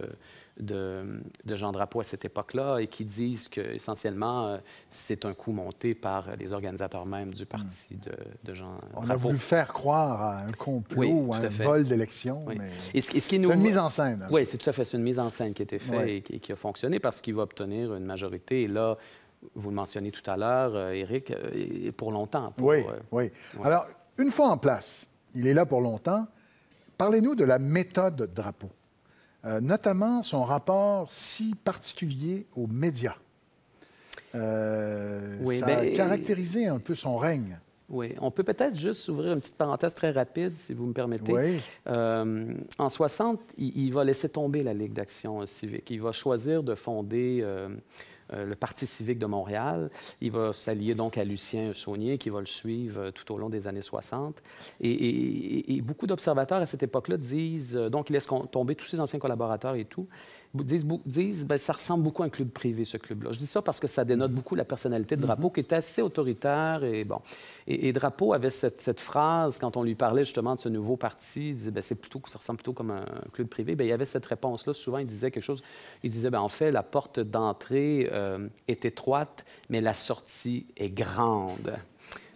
de, Jean Drapeau à cette époque-là et qui disent que essentiellement euh, c'est un coup monté par les organisateurs même du parti hmm. de, Jean Drapeau. On a voulu faire croire à un complot ou à, un vol d'élection. Mais... C'est une mise en scène. Hein. Oui, c'est tout à fait. une mise en scène qui a été faite et, qui a fonctionné parce qu'il va obtenir une majorité. Et là, vous le mentionnez tout à l'heure, euh, Éric, euh, pour longtemps. oui, oui. Alors, une fois en place, il est là pour longtemps. Parlez-nous de la méthode Drapeau. Euh, notamment son rapport si particulier aux médias. Euh, ça ben, a caractérisé un peu son règne. Oui, on peut peut-être juste ouvrir une petite parenthèse très rapide, si vous me permettez. Euh, en 60, il, il, va laisser tomber la Ligue d'action civique. Il va choisir de fonder euh, le Parti civique de Montréal. Il va s'allier donc à Lucien Saunier, qui va le suivre euh, tout au long des années 60. Et, beaucoup d'observateurs à cette époque-là disent, euh, donc il laisse tomber tous ses anciens collaborateurs et tout, disent, ben, ça ressemble beaucoup à un club privé, ce club-là. Je dis ça parce que ça dénote mm-hmm. beaucoup la personnalité de mm-hmm. Drapeau, qui était assez autoritaire. Et bon, et, Drapeau avait cette, phrase, quand on lui parlait justement de ce nouveau parti, il disait, ben, c'est plutôt, ça ressemble plutôt comme un club privé. ben il y avait cette réponse-là. Souvent, il disait quelque chose, il disait, ben, en fait, la porte d'entrée euh, est étroite, mais la sortie est grande.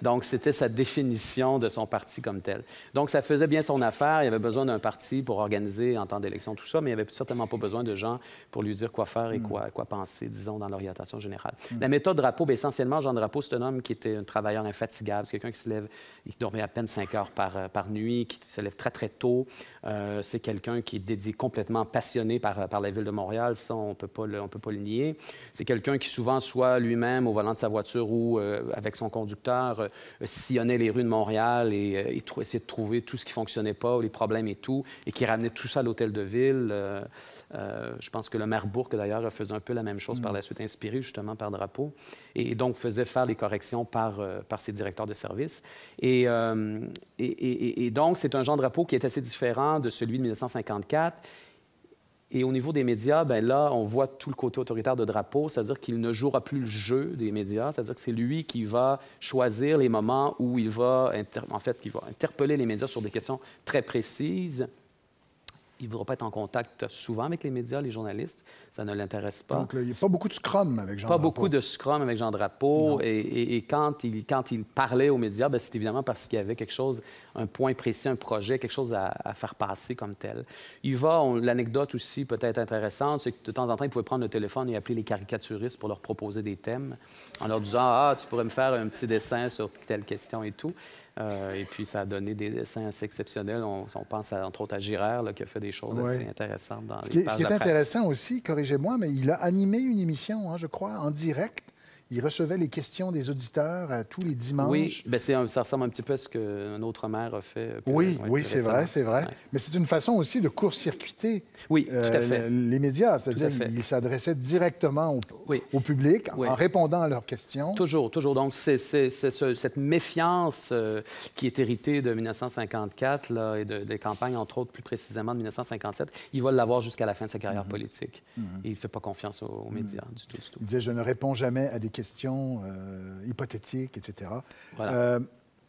Donc, c'était sa définition de son parti comme tel. Donc, ça faisait bien son affaire. Il avait besoin d'un parti pour organiser en temps d'élection tout ça, mais il n'y avait certainement pas besoin de gens pour lui dire quoi faire et mm. quoi, quoi penser, disons, dans l'orientation générale. Mm. La méthode Drapeau, bien, essentiellement, Jean Drapeau, c'est un homme qui était un travailleur infatigable. C'est quelqu'un qui se lève, qui dormait à peine 5 heures par, euh, par nuit, qui se lève très, très tôt. Euh, c'est quelqu'un qui est dédié complètement passionné par, euh, la ville de Montréal. Ça, on ne peut pas le nier. C'est quelqu'un qui souvent soit lui-même au volant de sa voiture ou avec son conducteur euh, sillonnait les rues de Montréal et, euh, essayait de trouver tout ce qui fonctionnait pas, les problèmes et tout, et qui ramenait tout ça à l'hôtel de ville. Euh, je pense que le maire Bourque, d'ailleurs, faisait un peu la même chose par mm. la suite, inspiré justement par Drapeau, et, donc faisait faire les corrections par, par ses directeurs de service. Et, et, donc, c'est un genre de Drapeau qui est assez différent de celui de 1954 et au niveau des médias, ben là, on voit tout le côté autoritaire de Drapeau, c'est-à-dire qu'il ne jouera plus le jeu des médias, c'est-à-dire que c'est lui qui va choisir les moments où il va, en fait, qui va interpeller les médias sur des questions très précises, il ne voudra pas être en contact souvent avec les médias, les journalistes. Ça ne l'intéresse pas. Donc, il n'y a pas beaucoup de scrum avec Jean pas Drapeau. Pas beaucoup de scrum avec Jean Drapeau. Et, quand, il, quand il parlait aux médias, ben, c'est évidemment parce qu'il y avait quelque chose, un point précis, un projet, quelque chose à, à faire passer comme tel. Il va, l'anecdote aussi peut-être intéressante, c'est que de temps en temps, il pouvait prendre le téléphone et appeler les caricaturistes pour leur proposer des thèmes en leur disant Ah, tu pourrais me faire un petit dessin sur telle question et tout. Euh, et puis, ça a donné des dessins assez exceptionnels. On, pense à, entre autres à Girard, qui a fait des choses assez intéressantes dans ce les qui, Ce qui est intéressant aussi, corrigez-moi, mais il a animé une émission, hein, je crois, en direct il recevait les questions des auditeurs euh, tous les dimanches. Oui, ben, ça ressemble un petit peu à ce qu'un autre maire a fait. Euh, oui, oui, c'est vrai, c'est vrai. Mais c'est une façon aussi de court-circuiter euh, les médias, c'est-à-dire qu'il s'adressait directement au, public en répondant à leurs questions. Toujours, toujours. Donc, c'est cette méfiance qui est héritée de 1954 là, et des campagnes, entre autres, plus précisément de 1957, il va l'avoir jusqu'à la fin de sa carrière mhm. politique. Mhm. il ne fait pas confiance aux, mhm. médias du tout, du tout. Il disait, je ne réponds jamais à des questions euh, hypothétiques, etc. Euh,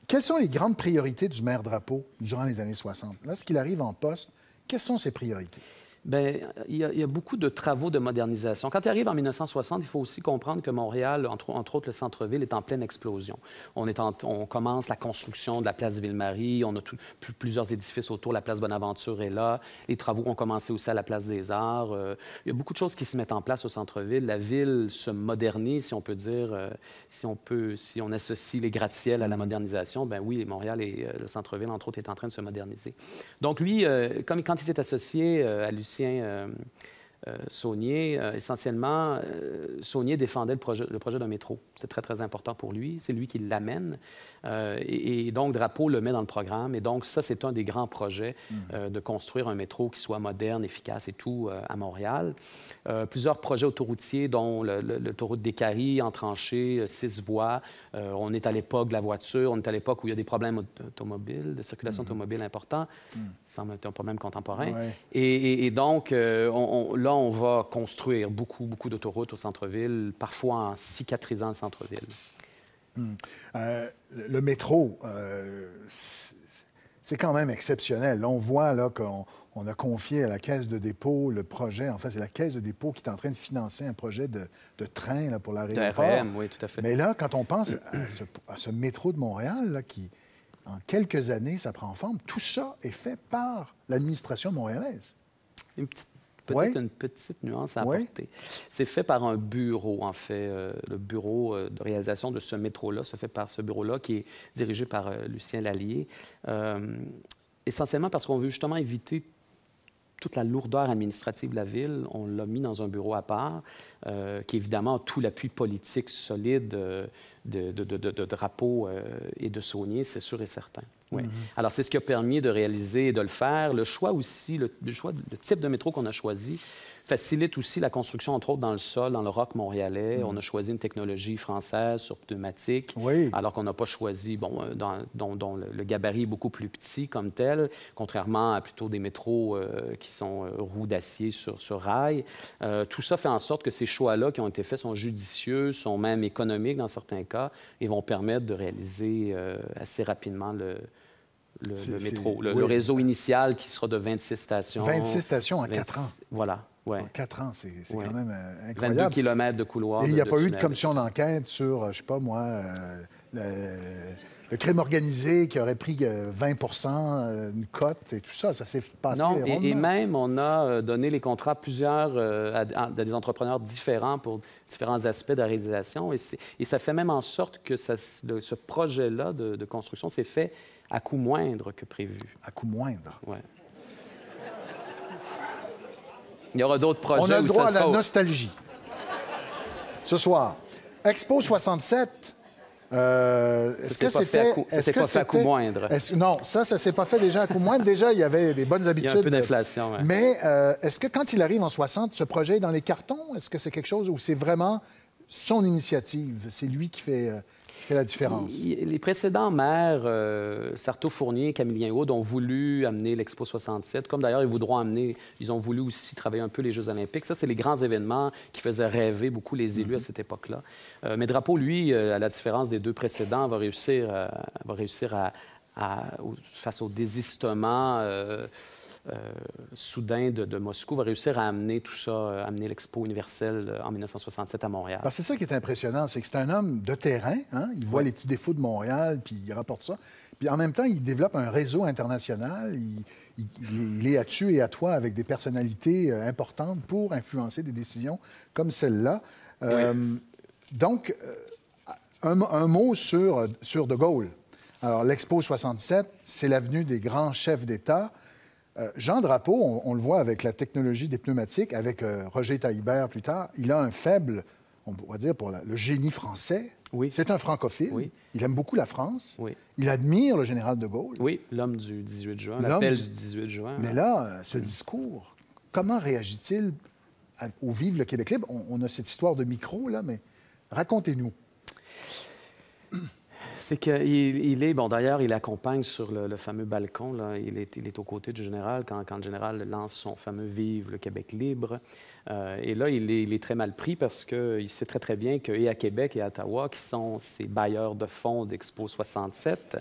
quelles sont les grandes priorités du maire Drapeau durant les années 60? Lorsqu'il arrive en poste, quelles sont ses priorités? Bien, il y, a, beaucoup de travaux de modernisation. Quand tu arrive en 1960, il faut aussi comprendre que Montréal, entre, entre autres le centre-ville, est en pleine explosion. On, est on commence la construction de la place Ville-Marie, on a plusieurs édifices autour, la place Bonaventure est là, les travaux ont commencé aussi à la place des Arts. Euh, il y a beaucoup de choses qui se mettent en place au centre-ville. La ville se modernise, si on peut dire, euh, si, on peut, si on associe les gratte-ciels à la modernisation, ben oui, Montréal et euh, le centre-ville, entre autres, est en train de se moderniser. Donc lui, comme, quand il s'est associé à Lucie, musicien euh, euh, Saunier, euh, essentiellement, euh, Saunier défendait le projet, le projet d'un métro. C'est très, très important pour lui. C'est lui qui l'amène. Et, donc, Drapeau le met dans le programme. Et donc, ça, c'est un des grands projets mhm. de construire un métro qui soit moderne, efficace et tout à Montréal. plusieurs projets autoroutiers, dont l'autoroute des Caries, en tranchée, six voies. on est à l'époque de la voiture. On est à l'époque où il y a des problèmes automobiles, de circulation mhm. automobile importants. Mhm. Ça semble être un problème contemporain. Et, donc, on, on va construire beaucoup, beaucoup d'autoroutes au centre-ville, parfois en cicatrisant le centre-ville. Hmm. Euh, le métro, euh, c'est quand même exceptionnel. On voit là qu'on a confié à la Caisse de dépôt le projet. En fait, c'est la Caisse de dépôt qui est en train de financer un projet de, train là, pour La RM, e oui, tout à fait. Mais là, quand on pense à, ce, métro de Montréal qui, en quelques années, ça prend forme, tout ça est fait par l'administration montréalaise. Une petite peut-être une petite nuance à apporter. C'est fait par un bureau, en fait. Euh, le bureau euh, de réalisation de ce métro-là se fait par ce bureau-là qui est dirigé par euh, Lucien Lallier. essentiellement parce qu'on veut justement éviter toute la lourdeur administrative de la ville, on l'a mis dans un bureau à part, qui évidemment a tout l'appui politique solide de, de, Drapeau et de Saunier, c'est sûr et certain. Oui. Mhm. Alors, c'est ce qui a permis de réaliser et de le faire. Le choix aussi, le choix, le type de métro qu'on a choisi, facilite aussi la construction, entre autres, dans le sol, dans le roc montréalais. Mm. On a choisi une technologie française sur pneumatique, alors qu'on n'a pas choisi, bon, euh, dont, le gabarit est beaucoup plus petit comme tel, contrairement à plutôt des métros euh, qui sont euh, roues d'acier sur, sur rail. tout ça fait en sorte que ces choix-là qui ont été faits sont judicieux, sont même économiques dans certains cas, et vont permettre de réaliser assez rapidement le, le, métro, le, réseau initial qui sera de 26 stations. 26 stations en 4 ans. Voilà. En quatre ans, c'est quand même euh, incroyable. 22 km de couloir. il n'y a pas eu de commission d'enquête sur, euh, je ne sais pas moi, euh, le, crime organisé qui aurait pris 20 une cote et tout ça. Ça s'est passé. Non, et, même, on a donné les contrats à plusieurs, à, des entrepreneurs différents pour différents aspects de la réalisation. Et, ça fait même en sorte que ce projet-là de, construction s'est fait à coût moindre que prévu. À coût moindre. Ouais. Il y aura d'autres projets. On a le droit à la nostalgie. Ce soir. Expo 67. Euh, est-ce que c'était. Est-ce que à coup moindre? Non, ça, ça s'est pas fait déjà à coup moindre. Déjà, il y avait des bonnes habitudes. Il y a un peu d'inflation. Mais euh, est-ce que quand il arrive en 60, ce projet est dans les cartons? Est-ce que c'est quelque chose où c'est vraiment son initiative? C'est lui qui fait. Euh, la différence. Les précédents maires, euh, Sarto Fournier et Camillien ont voulu amener l'Expo 67, comme d'ailleurs ils voudront amener, ils ont voulu aussi travailler un peu les Jeux olympiques. Ça, c'est les grands événements qui faisaient rêver beaucoup les élus à mhm. cette époque-là. Euh, mais Drapeau, lui, euh, à la différence des deux précédents, va réussir, va réussir à, face au désistement. Euh, soudain de, Moscou va réussir à amener tout ça, euh, amener l'Expo universelle euh, en 1967 à Montréal. c'est ça qui est impressionnant, c'est que c'est un homme de terrain, hein. il voit les petits défauts de Montréal, puis il rapporte ça. Puis en même temps, il développe un réseau international, il, est à tu et à toi avec des personnalités importantes pour influencer des décisions comme celle-là. donc, un, mot sur, sur De Gaulle. Alors, l'Expo 67, c'est l'avenue des grands chefs d'État. Euh, Jean Drapeau, on, le voit avec la technologie des pneumatiques, avec euh, Roger Taillibert plus tard, il a un faible, on pourrait dire, pour le génie français. Oui. C'est un francophile. Il aime beaucoup la France. Oui. Il admire le général de Gaulle. Oui, l'homme du 18 juin, l'appel du 18 juin. Mais là, euh, ce mm. discours, comment réagit-il au Vive le Québec libre? On, on a cette histoire de micro, là, mais racontez-nous. C'est qu'il il est, bon, d'ailleurs, il accompagne sur le, fameux balcon, là, il, est, il, est, aux côtés du général quand, le général lance son fameux Vive le Québec libre. Euh, et là, il est, très mal pris parce qu'il sait très, très bien qu'à Québec et à Ottawa, qui sont ces bailleurs de fonds d'Expo 67,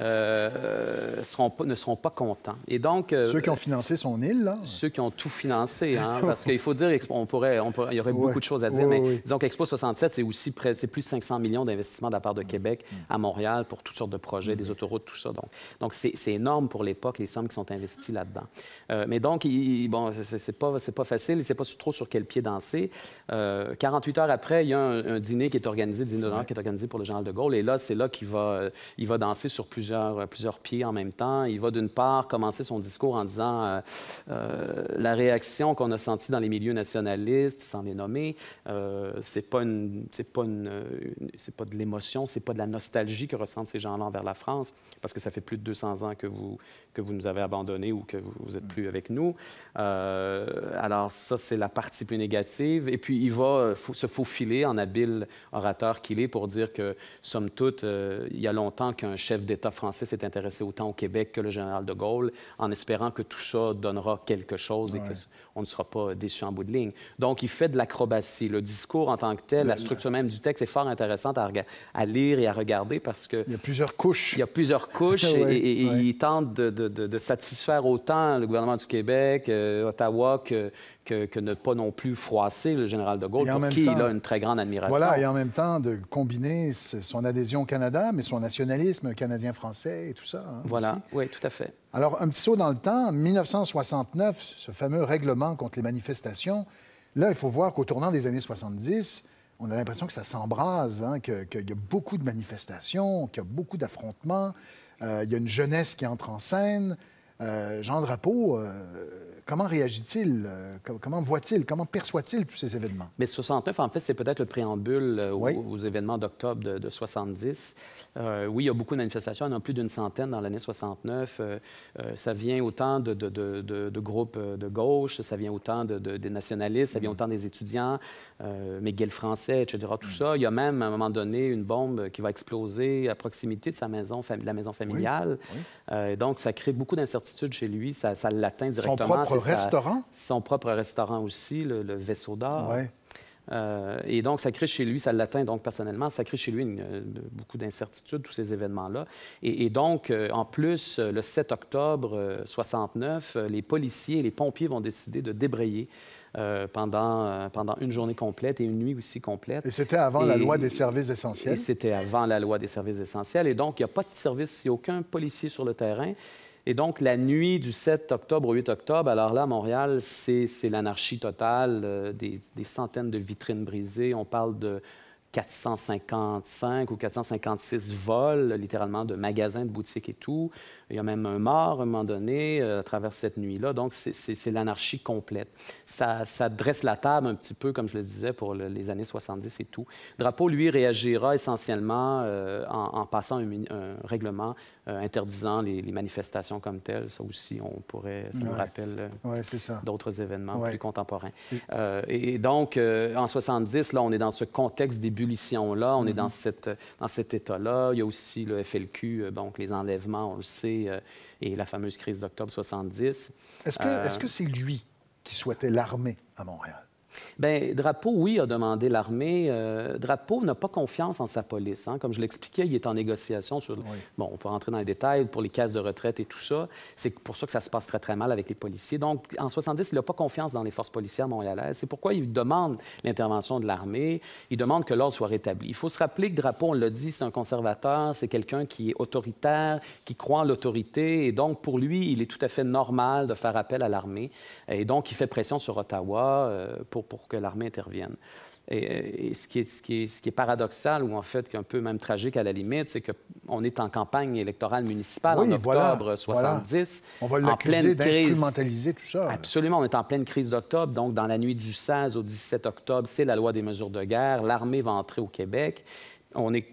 euh, seront ne seront pas contents. Et donc... Euh, ceux qui ont financé son île, là? Ceux qui ont tout financé, hein, parce qu'il faut dire, on pourrait, on il y aurait beaucoup de choses à dire, mais ouais. disons qu'Expo 67, c'est aussi c'est plus de 500 millions d'investissements de la part de Québec mm. à Montréal pour toutes sortes de projets, des mm. autoroutes, tout ça. Donc, donc c'est, énorme pour l'époque, les sommes qui sont investies là-dedans. Euh, mais donc, bon, c'est, pas, c'est pas facile, il sait pas trop sur quel pied danser. 48 heures après, il y a un, dîner qui est organisé, dîner qui est organisé pour le général de Gaulle, et là, c'est là qu'il va, il va danser sur plus euh, plusieurs, pieds en même temps. Il va d'une part commencer son discours en disant euh, euh, la réaction qu'on a sentie dans les milieux nationalistes, sans les nommer, c'est pas une, pas pas de l'émotion, c'est pas de la nostalgie que ressentent ces gens-là envers la France, parce que ça fait plus de 200 ans que vous que vous nous avez abandonnés ou que vous n'êtes plus avec nous. alors ça, c'est la partie plus négative. Et puis il va se faufiler en habile orateur qu'il est pour dire que somme toute, il y a longtemps qu'un chef d'État français s'est intéressé autant au Québec que le général de Gaulle, en espérant que tout ça donnera quelque chose on ne sera pas déçu en bout de ligne. Donc, il fait de l'acrobatie. Le discours en tant que tel, la structure même du texte est fort intéressante à, lire et à regarder parce que... Il y a plusieurs couches. Il y a plusieurs couches et, il tente de, satisfaire autant le gouvernement du Québec, euh, Ottawa, que, ne pas non plus froisser le général de Gaulle, pour qui il a une très grande admiration. Voilà, et en même temps de combiner son adhésion au Canada, mais son nationalisme canadien-français et tout ça. Hein, voilà, oui, tout à fait. Alors, un petit saut dans le temps, 1969, ce fameux règlement contre les manifestations, là, il faut voir qu'au tournant des années 70, on a l'impression que ça s'embrase, hein, qu'il y a beaucoup de manifestations, qu'il y a beaucoup d'affrontements, euh, il y a une jeunesse qui entre en scène. Euh, Jean Drapeau, euh, Comment réagit-il? Euh, comment voit-il? Comment perçoit-il tous ces événements? Mais 69, en fait, c'est peut-être le préambule euh, aux, événements d'octobre de, 70. Euh, oui, il y a beaucoup de manifestations. Il y en a plus d'une centaine dans l'année 69. ça vient autant de, de, groupes de gauche, ça vient autant des nationalistes, ça vient mm. autant des étudiants, euh, Miguel Français, etc. Tout mm. ça. Il y a même, à un moment donné, une bombe qui va exploser à proximité de sa maison, de la maison familiale. donc, ça crée beaucoup d'incertitudes chez lui. Ça, l'atteint directement restaurant? son propre restaurant aussi, le, Vaisseau d'Or. Euh, et donc, ça crée chez lui, ça l'atteint donc personnellement, ça crée chez lui beaucoup d'incertitudes, tous ces événements-là. Et, donc, euh, en plus, euh, le 7 octobre 69, les policiers et les pompiers vont décider de débrayer pendant, pendant une journée complète et une nuit aussi complète. Et c'était avant la loi des services essentiels? C'était avant la loi des services essentiels. Et donc, il n'y a pas de service, il n'y a aucun policier sur le terrain. Et donc, la nuit du 7 octobre au 8 octobre, alors là, Montréal, c'est l'anarchie totale, euh, des, centaines de vitrines brisées. On parle de 455 ou 456 vols, littéralement, de magasins, de boutiques et tout. Il y a même un mort à un moment donné euh, à travers cette nuit-là. Donc, c'est l'anarchie complète. Ça, dresse la table un petit peu, comme je le disais, pour les années 70 et tout. Drapeau, lui, réagira essentiellement euh, en, passant un, règlement euh, interdisant les, manifestations comme telles. Ça aussi, on pourrait, ça nous rappelle d'autres événements plus contemporains. et donc, en 70, là, on est dans ce contexte d'ébullition-là, on est mm-hmm. dans, cette, dans cet état-là. Il y a aussi le FLQ, donc les enlèvements, on le sait, euh, et la fameuse crise d'octobre 70. Euh, est-ce que c'est lui qui souhaitait l'armée à Montréal? Bien, Drapeau, oui, a demandé l'armée. Euh, Drapeau n'a pas confiance en sa police. Hein. Comme je l'expliquais, il est en négociation sur... Bon, on peut rentrer dans les détails pour les caisses de retraite et tout ça. C'est pour ça que ça se passe très, très mal avec les policiers. Donc, en 70, il n'a pas confiance dans les forces policières montréalaises. C'est pourquoi il demande l'intervention de l'armée. Il demande que l'ordre soit rétabli. Il faut se rappeler que Drapeau, on l'a dit, c'est un conservateur, c'est quelqu'un qui est autoritaire, qui croit en l'autorité. Et donc, pour lui, il est tout à fait normal de faire appel à l'armée. Et donc, il fait pression sur Ottawa euh, pour pour que l'armée intervienne. Euh, et, ce, qui est, ce, qui est, ce qui est paradoxal, ou en fait un peu même tragique à la limite, c'est qu'on est en campagne électorale municipale en octobre 70. On va en pleine d'instrumentaliser tout ça. Absolument, on est en pleine crise d'octobre. Donc, dans la nuit du 16 au 17 octobre, c'est la loi des mesures de guerre. L'armée va entrer au Québec. On est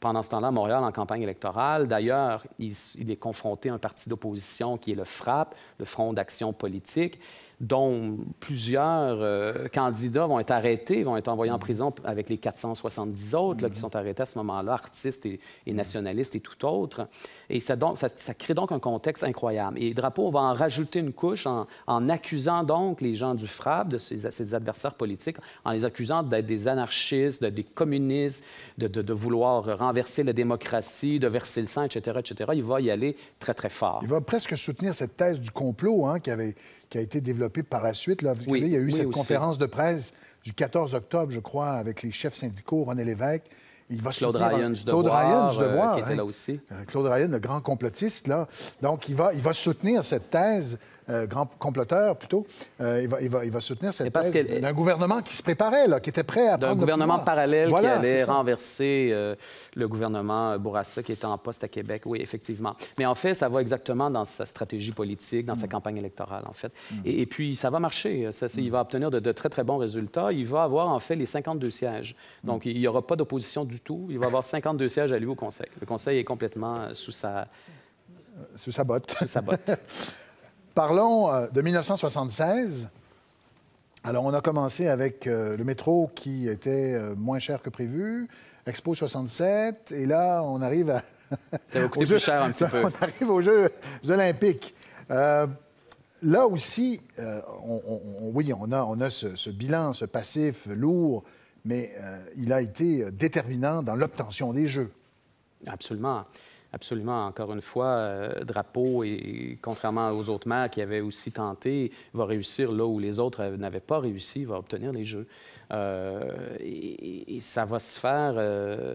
pendant ce temps-là Montréal en campagne électorale. D'ailleurs, il, il, est confronté à un parti d'opposition qui est le FRAP, le Front d'action politique dont plusieurs euh, candidats vont être arrêtés, vont être envoyés en mm. prison avec les 470 autres qui mm-hmm. sont arrêtés à ce moment-là, artistes et, nationalistes et tout autre. Et ça, donc, ça, crée donc un contexte incroyable. Et Drapeau va en rajouter une couche en, accusant donc les gens du FRAB, de ses, adversaires politiques, en les accusant d'être des anarchistes, de, des communistes, de, vouloir renverser la démocratie, de verser le sang, etc., etc. Il va y aller très, très fort. Il va presque soutenir cette thèse du complot hein, qui avait qui a été développé par la suite. Là. il y a eu cette conférence de presse du 14 octobre, je crois, avec les chefs syndicaux, René Lévesque. Il va Claude soutenir, Ryan du Claude Ryan euh, qui était là hein. aussi. Euh, Claude Ryan, le grand complotiste, là. Donc, il va, il va soutenir cette thèse euh, grand comploteur plutôt, euh, il, va, soutenir cette parce d'un gouvernement qui se préparait, là, qui était prêt à prendre Un gouvernement parallèle qui allait renverser euh, le gouvernement Bourassa qui était en poste à Québec. Oui, effectivement. Mais en fait, ça va exactement dans sa stratégie politique, dans sa mm. campagne électorale, en fait. Mm. Et, puis, ça va marcher. Ça, il va mm. obtenir de, très, très bons résultats. Il va avoir, en fait, les 52 sièges. Donc, il n'y aura pas d'opposition du tout. Il va avoir 52 sièges à lui au Conseil. Le Conseil est complètement sous sa... Sous sa botte. Sous sa botte. Parlons euh, de 1976. Alors, on a commencé avec euh, le métro qui était euh, moins cher que prévu, Expo 67, et là, on arrive à. cher un petit peu. On arrive aux Jeux Olympiques. là aussi, on, oui, on a, ce, ce, bilan, ce passif lourd, mais il a été déterminant dans l'obtention des Jeux. Absolument absolument, encore une fois, euh, Drapeau, et contrairement aux autres maires qui avaient aussi tenté, va réussir là où les autres n'avaient pas réussi, va obtenir les Jeux. Euh, et, ça va se faire... Euh,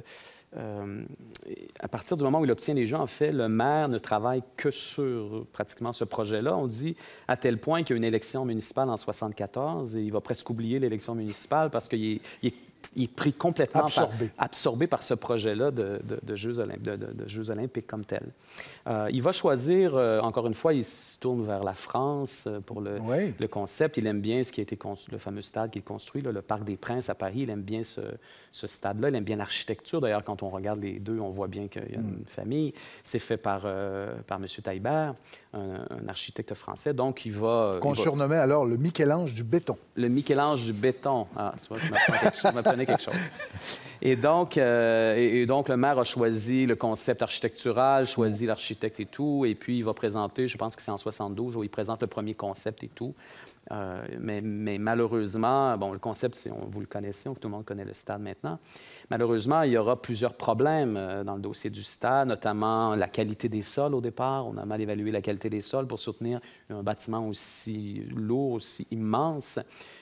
à partir du moment où il obtient les Jeux, en fait, le maire ne travaille que sur pratiquement ce projet-là. On dit à tel point qu'il y a une élection municipale en 1974 et il va presque oublier l'élection municipale parce qu'il est, il est pris complètement absorbé, par, ce projet-là de, de, Jeux olympiques comme tel. Euh, il va choisir, euh, encore une fois, il se tourne vers la France euh, pour le, le concept. Il aime bien ce qui a été le fameux stade qu'il construit, le Parc des Princes à Paris. Il aime bien ce, stade-là. Il aime bien l'architecture. D'ailleurs, quand on regarde les deux, on voit bien qu'il y a mm. une famille. C'est fait par, par M. Taibert un, architecte français. Donc, il va. Euh, Qu'on surnommait alors le Michel-Ange du béton. Le Michel-Ange du béton. Ah, tu vois, m'apprenais quelque chose. Et donc, euh, donc, le maire a choisi le concept architectural, choisi l'architecte et tout. Et puis, il va présenter, je pense que c'est en 72, où il présente le premier concept et tout. Euh, mais, mais, malheureusement, bon, le concept, si on, vous le connaissez, tout le monde connaît le stade maintenant. Malheureusement, il y aura plusieurs problèmes euh, dans le dossier du stade, notamment la qualité des sols au départ. On a mal évalué la qualité des sols pour soutenir un bâtiment aussi lourd, aussi immense.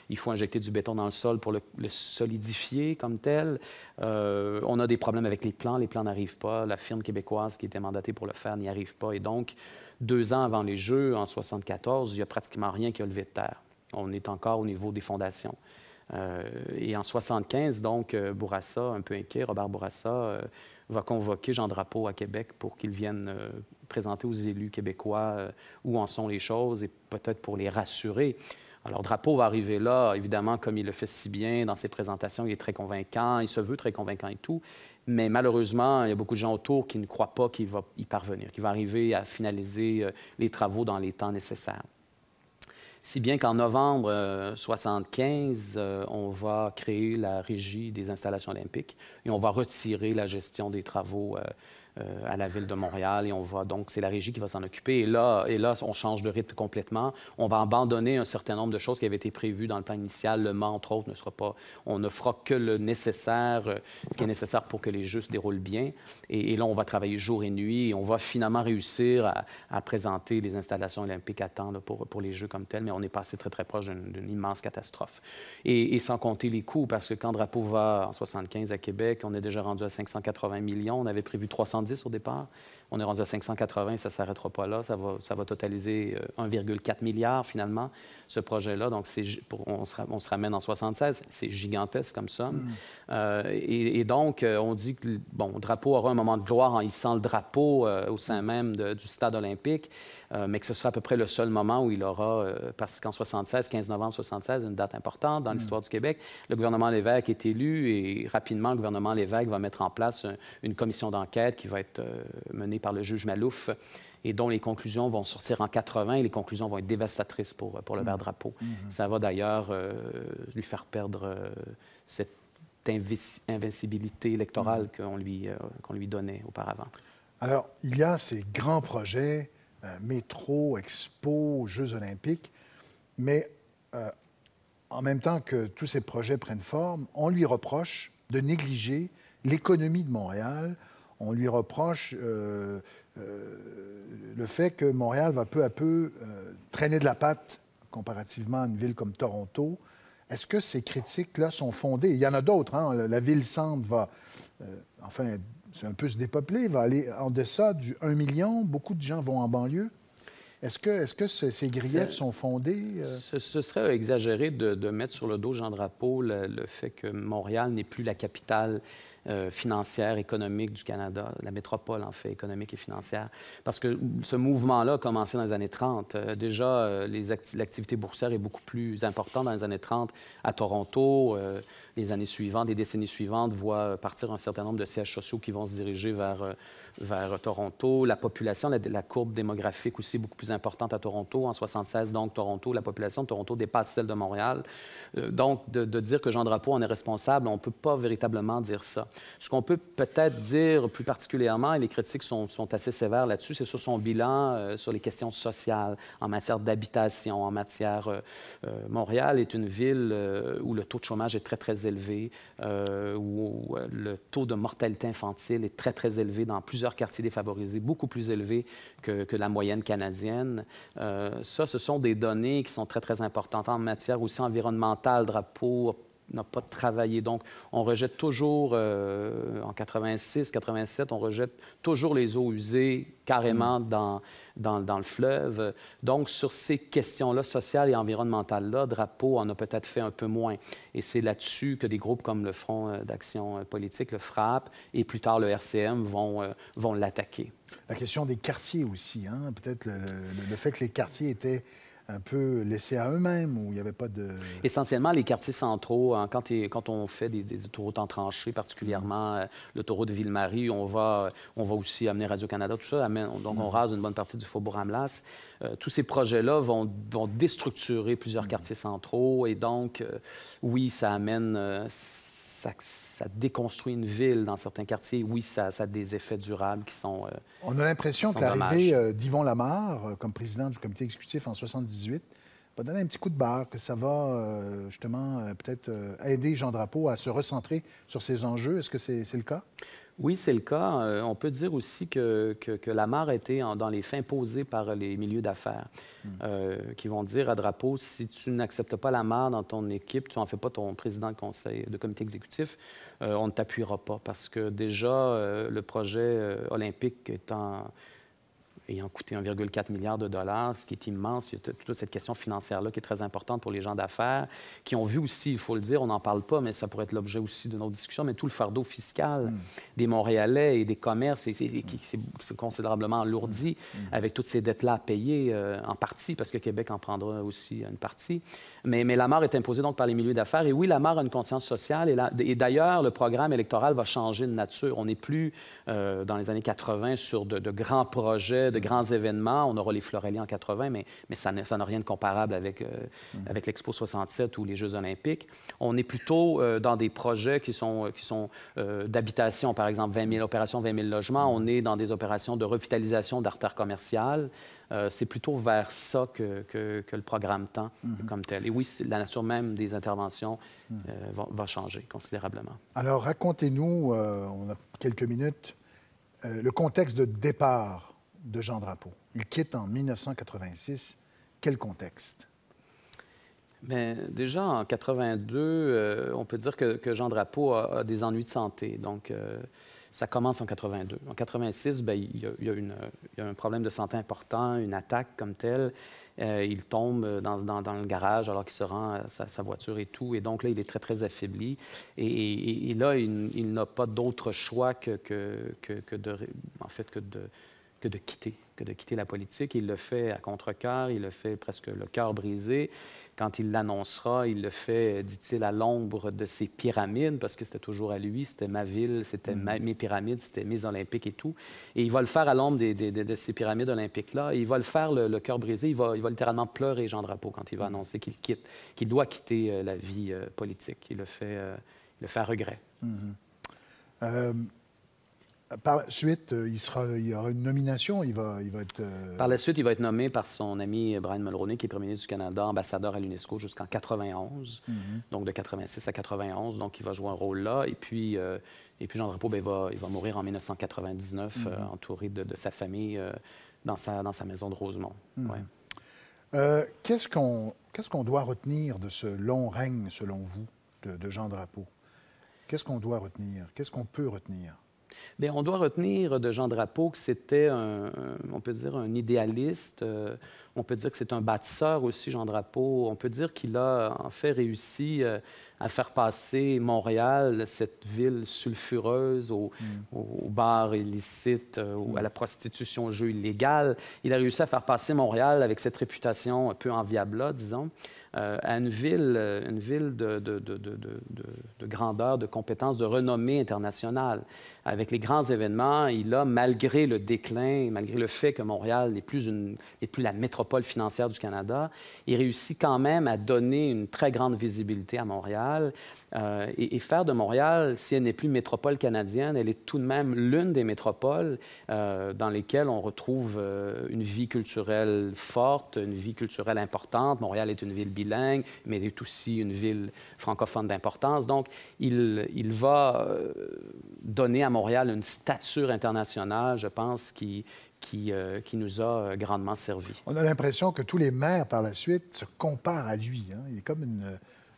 Il faut injecter du béton dans le sol pour le, solidifier comme tel. Euh, on a des problèmes avec les plans. Les plans n'arrivent pas. La firme québécoise qui était mandatée pour le faire n'y arrive pas. Et donc, deux ans avant les Jeux, en 1974, il n'y a pratiquement rien qui a levé de terre. On est encore au niveau des fondations. Euh, et en 75, donc, euh, Bourassa, un peu inquiet, Robert Bourassa, euh, va convoquer Jean Drapeau à Québec pour qu'il vienne présenter aux élus québécois où en sont les choses et peut-être pour les rassurer. Alors, Drapeau va arriver là, évidemment, comme il le fait si bien dans ses présentations, il est très convaincant, il se veut très convaincant et tout. Mais malheureusement, il y a beaucoup de gens autour qui ne croient pas qu'il va y parvenir, qu'il va arriver à finaliser euh, les travaux dans les temps nécessaires. Si bien qu'en novembre 1975, euh, euh, on va créer la régie des installations olympiques et on va retirer la gestion des travaux euh, à la Ville de Montréal et on voit donc, c'est la régie qui va s'en occuper. Et là, et là, on change de rythme complètement. On va abandonner un certain nombre de choses qui avaient été prévues dans le plan initial. Le Mans, entre autres, ne sera pas. On ne fera que le nécessaire, euh, ce qui est nécessaire pour que les jeux se déroulent bien. Et, là, on va travailler jour et nuit on va finalement réussir à, présenter les installations olympiques à temps pour, pour les Jeux comme tels. Mais on est passé très, très proche d'une immense catastrophe. Et, sans compter les coûts, parce que quand Drapeau va en 75 à Québec, on est déjà rendu à 580 millions. On avait prévu 300 au départ. On est rendu à 580, ça ne s'arrêtera pas là. Ça va, ça va totaliser 1,4 euh, milliard finalement ce projet-là. Donc, on, se, ramène en 76. C'est gigantesque comme somme. Mm. Euh, et, donc, euh, on dit que, bon, le drapeau aura un moment de gloire en hissant le drapeau euh, au sein même du stade olympique, mais que ce sera à peu près le seul moment où il aura, parce qu'en 76, 15 novembre 76, une date importante dans mm. l'histoire du Québec, le gouvernement Lévesque est élu et rapidement, le gouvernement Lévesque va mettre en place une commission d'enquête qui va être menée par le juge Malouf et dont les conclusions vont sortir en 80 et les conclusions vont être dévastatrices pour, pour le vert-drapeau. Mm. Mm-hmm. Ça va d'ailleurs euh, lui faire perdre euh, cette invincibilité électorale mm. qu'on lui, euh, lui donnait auparavant. Alors, il y a ces grands projets, métro, expo, Jeux olympiques, mais en même temps que tous ces projets prennent forme, on lui reproche de négliger l'économie de Montréal, on lui reproche euh, le fait que Montréal va peu à peu euh, traîner de la patte comparativement à une ville comme Toronto, est-ce que ces critiques-là sont fondées? Il y en a d'autres. Hein. La ville-centre va, euh, enfin, c'est un peu se dépeupler, va aller en deçà du 1 million. Beaucoup de gens vont en banlieue. Est-ce que, est -ce que ces griefs sont fondés? Ce, serait exagéré de, mettre sur le dos Jean Drapeau le fait que Montréal n'est plus la capitale euh, financière, économique du Canada, la métropole en fait, économique et financière, parce que ce mouvement-là a commencé dans les années 30. Euh, déjà déjà, euh, l'activité boursière est beaucoup plus importante dans les années 30 à Toronto. les années suivantes, les décennies suivantes, voient partir un certain nombre de sièges sociaux qui vont se diriger vers vers Toronto. La population, la, la, courbe démographique aussi beaucoup plus importante à Toronto. En 76, donc, Toronto, la population de Toronto dépasse celle de Montréal. Euh, donc, de, dire que Jean Drapeau en est responsable, on ne peut pas véritablement dire ça. Ce qu'on peut peut-être dire plus particulièrement, et les critiques sont, assez sévères là-dessus, c'est sur son bilan euh, sur les questions sociales en matière d'habitation, en matière... Euh, Montréal est une ville où le taux de chômage est très, très élevé, où le taux de mortalité infantile est très, très élevé dans plusieurs quartier quartiers défavorisés beaucoup plus élevés que, la moyenne canadienne. Euh, ça, ce sont des données qui sont très, très importantes en matière aussi environnementale, drapeau, n'a pas travaillé. Donc, on rejette toujours, euh, en 86, 87, on rejette toujours les eaux usées carrément mm. dans dans, dans le fleuve. Donc, sur ces questions-là, sociales et environnementales-là, Drapeau en a peut-être fait un peu moins. Et c'est là-dessus que des groupes comme le Front euh, d'action euh, politique, le FRAP, et plus tard le RCM vont, euh, vont l'attaquer. La question des quartiers aussi, hein? peut-être le fait que les quartiers étaient un peu laissés à eux-mêmes, où il n'y avait pas de... Essentiellement, les quartiers centraux, hein, quand, on fait des, autoroutes en tranchée, particulièrement mm-hmm. euh, l'autoroute de Ville-Marie, on va, euh, on va aussi amener Radio-Canada, tout ça, donc on mm-hmm. rase une bonne partie du faubourg Amlas. Euh, tous ces projets-là vont, déstructurer plusieurs mm-hmm. quartiers centraux, et donc, oui, ça amène ça déconstruit une ville dans certains quartiers. Oui, ça, a des effets durables qui sont. Euh, On a l'impression que l'arrivée d'Yvon euh, Lamarre euh, comme président du comité exécutif en 78 va donner un petit coup de barre, que ça va justement peut-être aider Jean Drapeau à se recentrer sur ses enjeux. Est-ce que c'est le cas? Oui, c'est le cas. Euh, on peut dire aussi que, la mare était en, dans les fins posées par les milieux d'affaires, hmm. euh, qui vont dire à Drapeau, si tu n'acceptes pas la mare dans ton équipe, tu n'en fais pas ton président de conseil, de comité exécutif, euh, on ne t'appuiera pas, parce que déjà, le projet olympique étant ayant coûté 1,4 milliard de dollars, ce qui est immense. Il y a toute cette question financière-là qui est très importante pour les gens d'affaires, qui ont vu aussi, il faut le dire, on n'en parle pas, mais ça pourrait être l'objet aussi de notre discussion, mais tout le fardeau fiscal mm. des Montréalais et des commerces, qui s'est considérablement alourdi mm. Mm. avec toutes ces dettes-là à payer euh, en partie, parce que Québec en prendra aussi une partie. Mais, la mort est imposée donc par les milieux d'affaires. Et oui, la mort a une conscience sociale. Et, et d'ailleurs, le programme électoral va changer de nature. On n'est plus, euh, dans les années 80, sur de, de grands projets, de grands événements. On aura les Florelli en 80, mais, mais ça n'a rien de comparable avec, euh, mm-hmm. avec l'Expo 67 ou les Jeux olympiques. On est plutôt euh, dans des projets qui sont, euh, qui sont d'habitation, par exemple 20 000 opérations, 20 000 logements. Mm-hmm. On est dans des opérations de revitalisation d'artères commerciales. c'est plutôt vers ça que, que, le programme tend mm-hmm. comme tel. Et oui, la nature même des interventions mm. va, changer considérablement. Alors, racontez-nous, on a quelques minutes, le contexte de départ de Jean Drapeau. Il quitte en 1986. Quel contexte? Bien, déjà en 82, euh, on peut dire que, Jean Drapeau a, des ennuis de santé. Donc, euh, ça commence en 82. En 86, ben, il, y a, une, un problème de santé important, une attaque comme telle. Euh, il tombe dans, dans, le garage alors qu'il se rend à sa, voiture et tout. Et donc là, il est très, très affaibli. Et, là, il, n'a pas d'autre choix que, que, que, de, en fait, que de que de quitter, que de quitter la politique. Il le fait à contre-cœur, il le fait presque le cœur brisé. Quand il l'annoncera, il le fait, dit-il, à l'ombre de ses pyramides, parce que c'était toujours à lui, c'était ma ville, c'était mm. mes pyramides, c'était mes Olympiques et tout. Et il va le faire à l'ombre de ces pyramides olympiques-là. Il va le faire, le, cœur brisé, il va, littéralement pleurer Jean Drapeau quand il va mm. annoncer qu'il quitte, qu'il doit quitter euh, la vie euh, politique. Il le fait, euh, le fait à regret. Mm-hmm. Par la suite, euh, il, il y aura une nomination, il va, être... Euh, par la suite, il va être nommé par son ami Brian Mulroney, qui est premier ministre du Canada, ambassadeur à l'UNESCO jusqu'en 91, mhm. donc de 86 à 91, donc il va jouer un rôle là. Et puis, euh, et puis Jean Drapeau, ben, il, va, mourir en 1999, mhm. entouré de, sa famille dans, sa, maison de Rosemont. Mhm. Qu'est-ce qu'on doit retenir de ce long règne, selon vous, de, de Jean Drapeau? Qu'est-ce qu'on doit retenir? Qu'est-ce qu'on peut retenir? on doit retenir de Jean Drapeau que c'était, un, on peut dire, un idéaliste. Euh, on peut dire que c'est un bâtisseur aussi, Jean Drapeau. On peut dire qu'il a en fait réussi euh, à faire passer Montréal, cette ville sulfureuse, aux au, mm. bars illicites, euh, ou à la mm. prostitution, au jeu illégal. Il a réussi à faire passer Montréal avec cette réputation un peu enviable-là, disons. Euh, à une ville, euh, une ville de, de, grandeur, de compétences, de renommée internationale. Avec les grands événements, il a, malgré le déclin, malgré le fait que Montréal n'est plus, une, plus la métropole financière du Canada, il réussit quand même à donner une très grande visibilité à Montréal euh, et, faire de Montréal, si elle n'est plus métropole canadienne, elle est tout de même l'une des métropoles dans lesquelles on retrouve une vie culturelle forte, une vie culturelle importante. Montréal est une ville bilingue mais il est aussi une ville francophone d'importance. Donc, il, va euh, donner à Montréal une stature internationale, je pense, qui, euh, nous a euh, grandement servi. On a l'impression que tous les maires, par la suite, se comparent à lui. Hein. Il est comme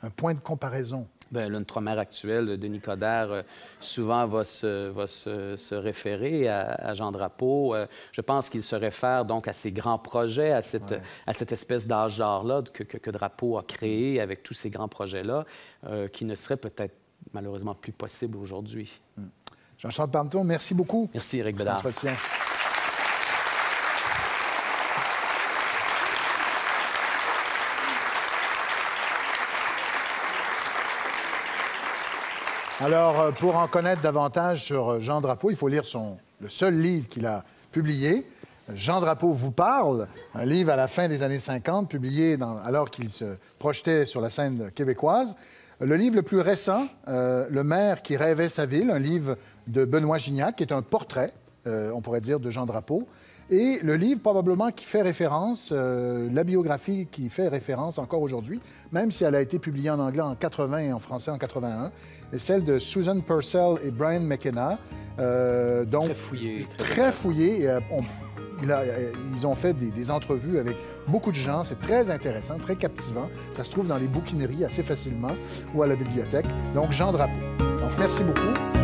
un point de comparaison. Bien, trois maire actuel, Denis Coderre, euh, souvent va se, va se, référer à, Jean Drapeau. Euh, je pense qu'il se réfère donc à ces grands projets, à cette, à cette espèce d'âge d'or-là que, que, Drapeau a créé avec tous ces grands projets-là, euh, qui ne seraient peut-être malheureusement plus possibles aujourd'hui. Hmm. Jean-Charles Panton, merci beaucoup. Merci, Eric Bédard. Alors, euh, pour en connaître davantage sur euh, Jean Drapeau, il faut lire le seul livre qu'il a publié. Jean Drapeau vous parle, un livre à la fin des années 50, publié alors qu'il se projetait sur la scène québécoise. Le livre le plus récent, euh, Le maire qui rêvait sa ville, un livre de Benoît Gignac, qui est un portrait, on pourrait dire, de Jean Drapeau. Et le livre, probablement, qui fait référence, euh, la biographie qui fait référence encore aujourd'hui, même si elle a été publiée en anglais en 80 et en français en 81, est celle de Susan Purcell et Brian McKenna. Euh, donc, très fouillé. Très, fouillé. Euh, ils ont fait des, des entrevues avec beaucoup de gens. C'est très intéressant, très captivant. Ça se trouve dans les bouquineries assez facilement ou à la bibliothèque. Donc, Jean Drapeau. Donc, merci beaucoup.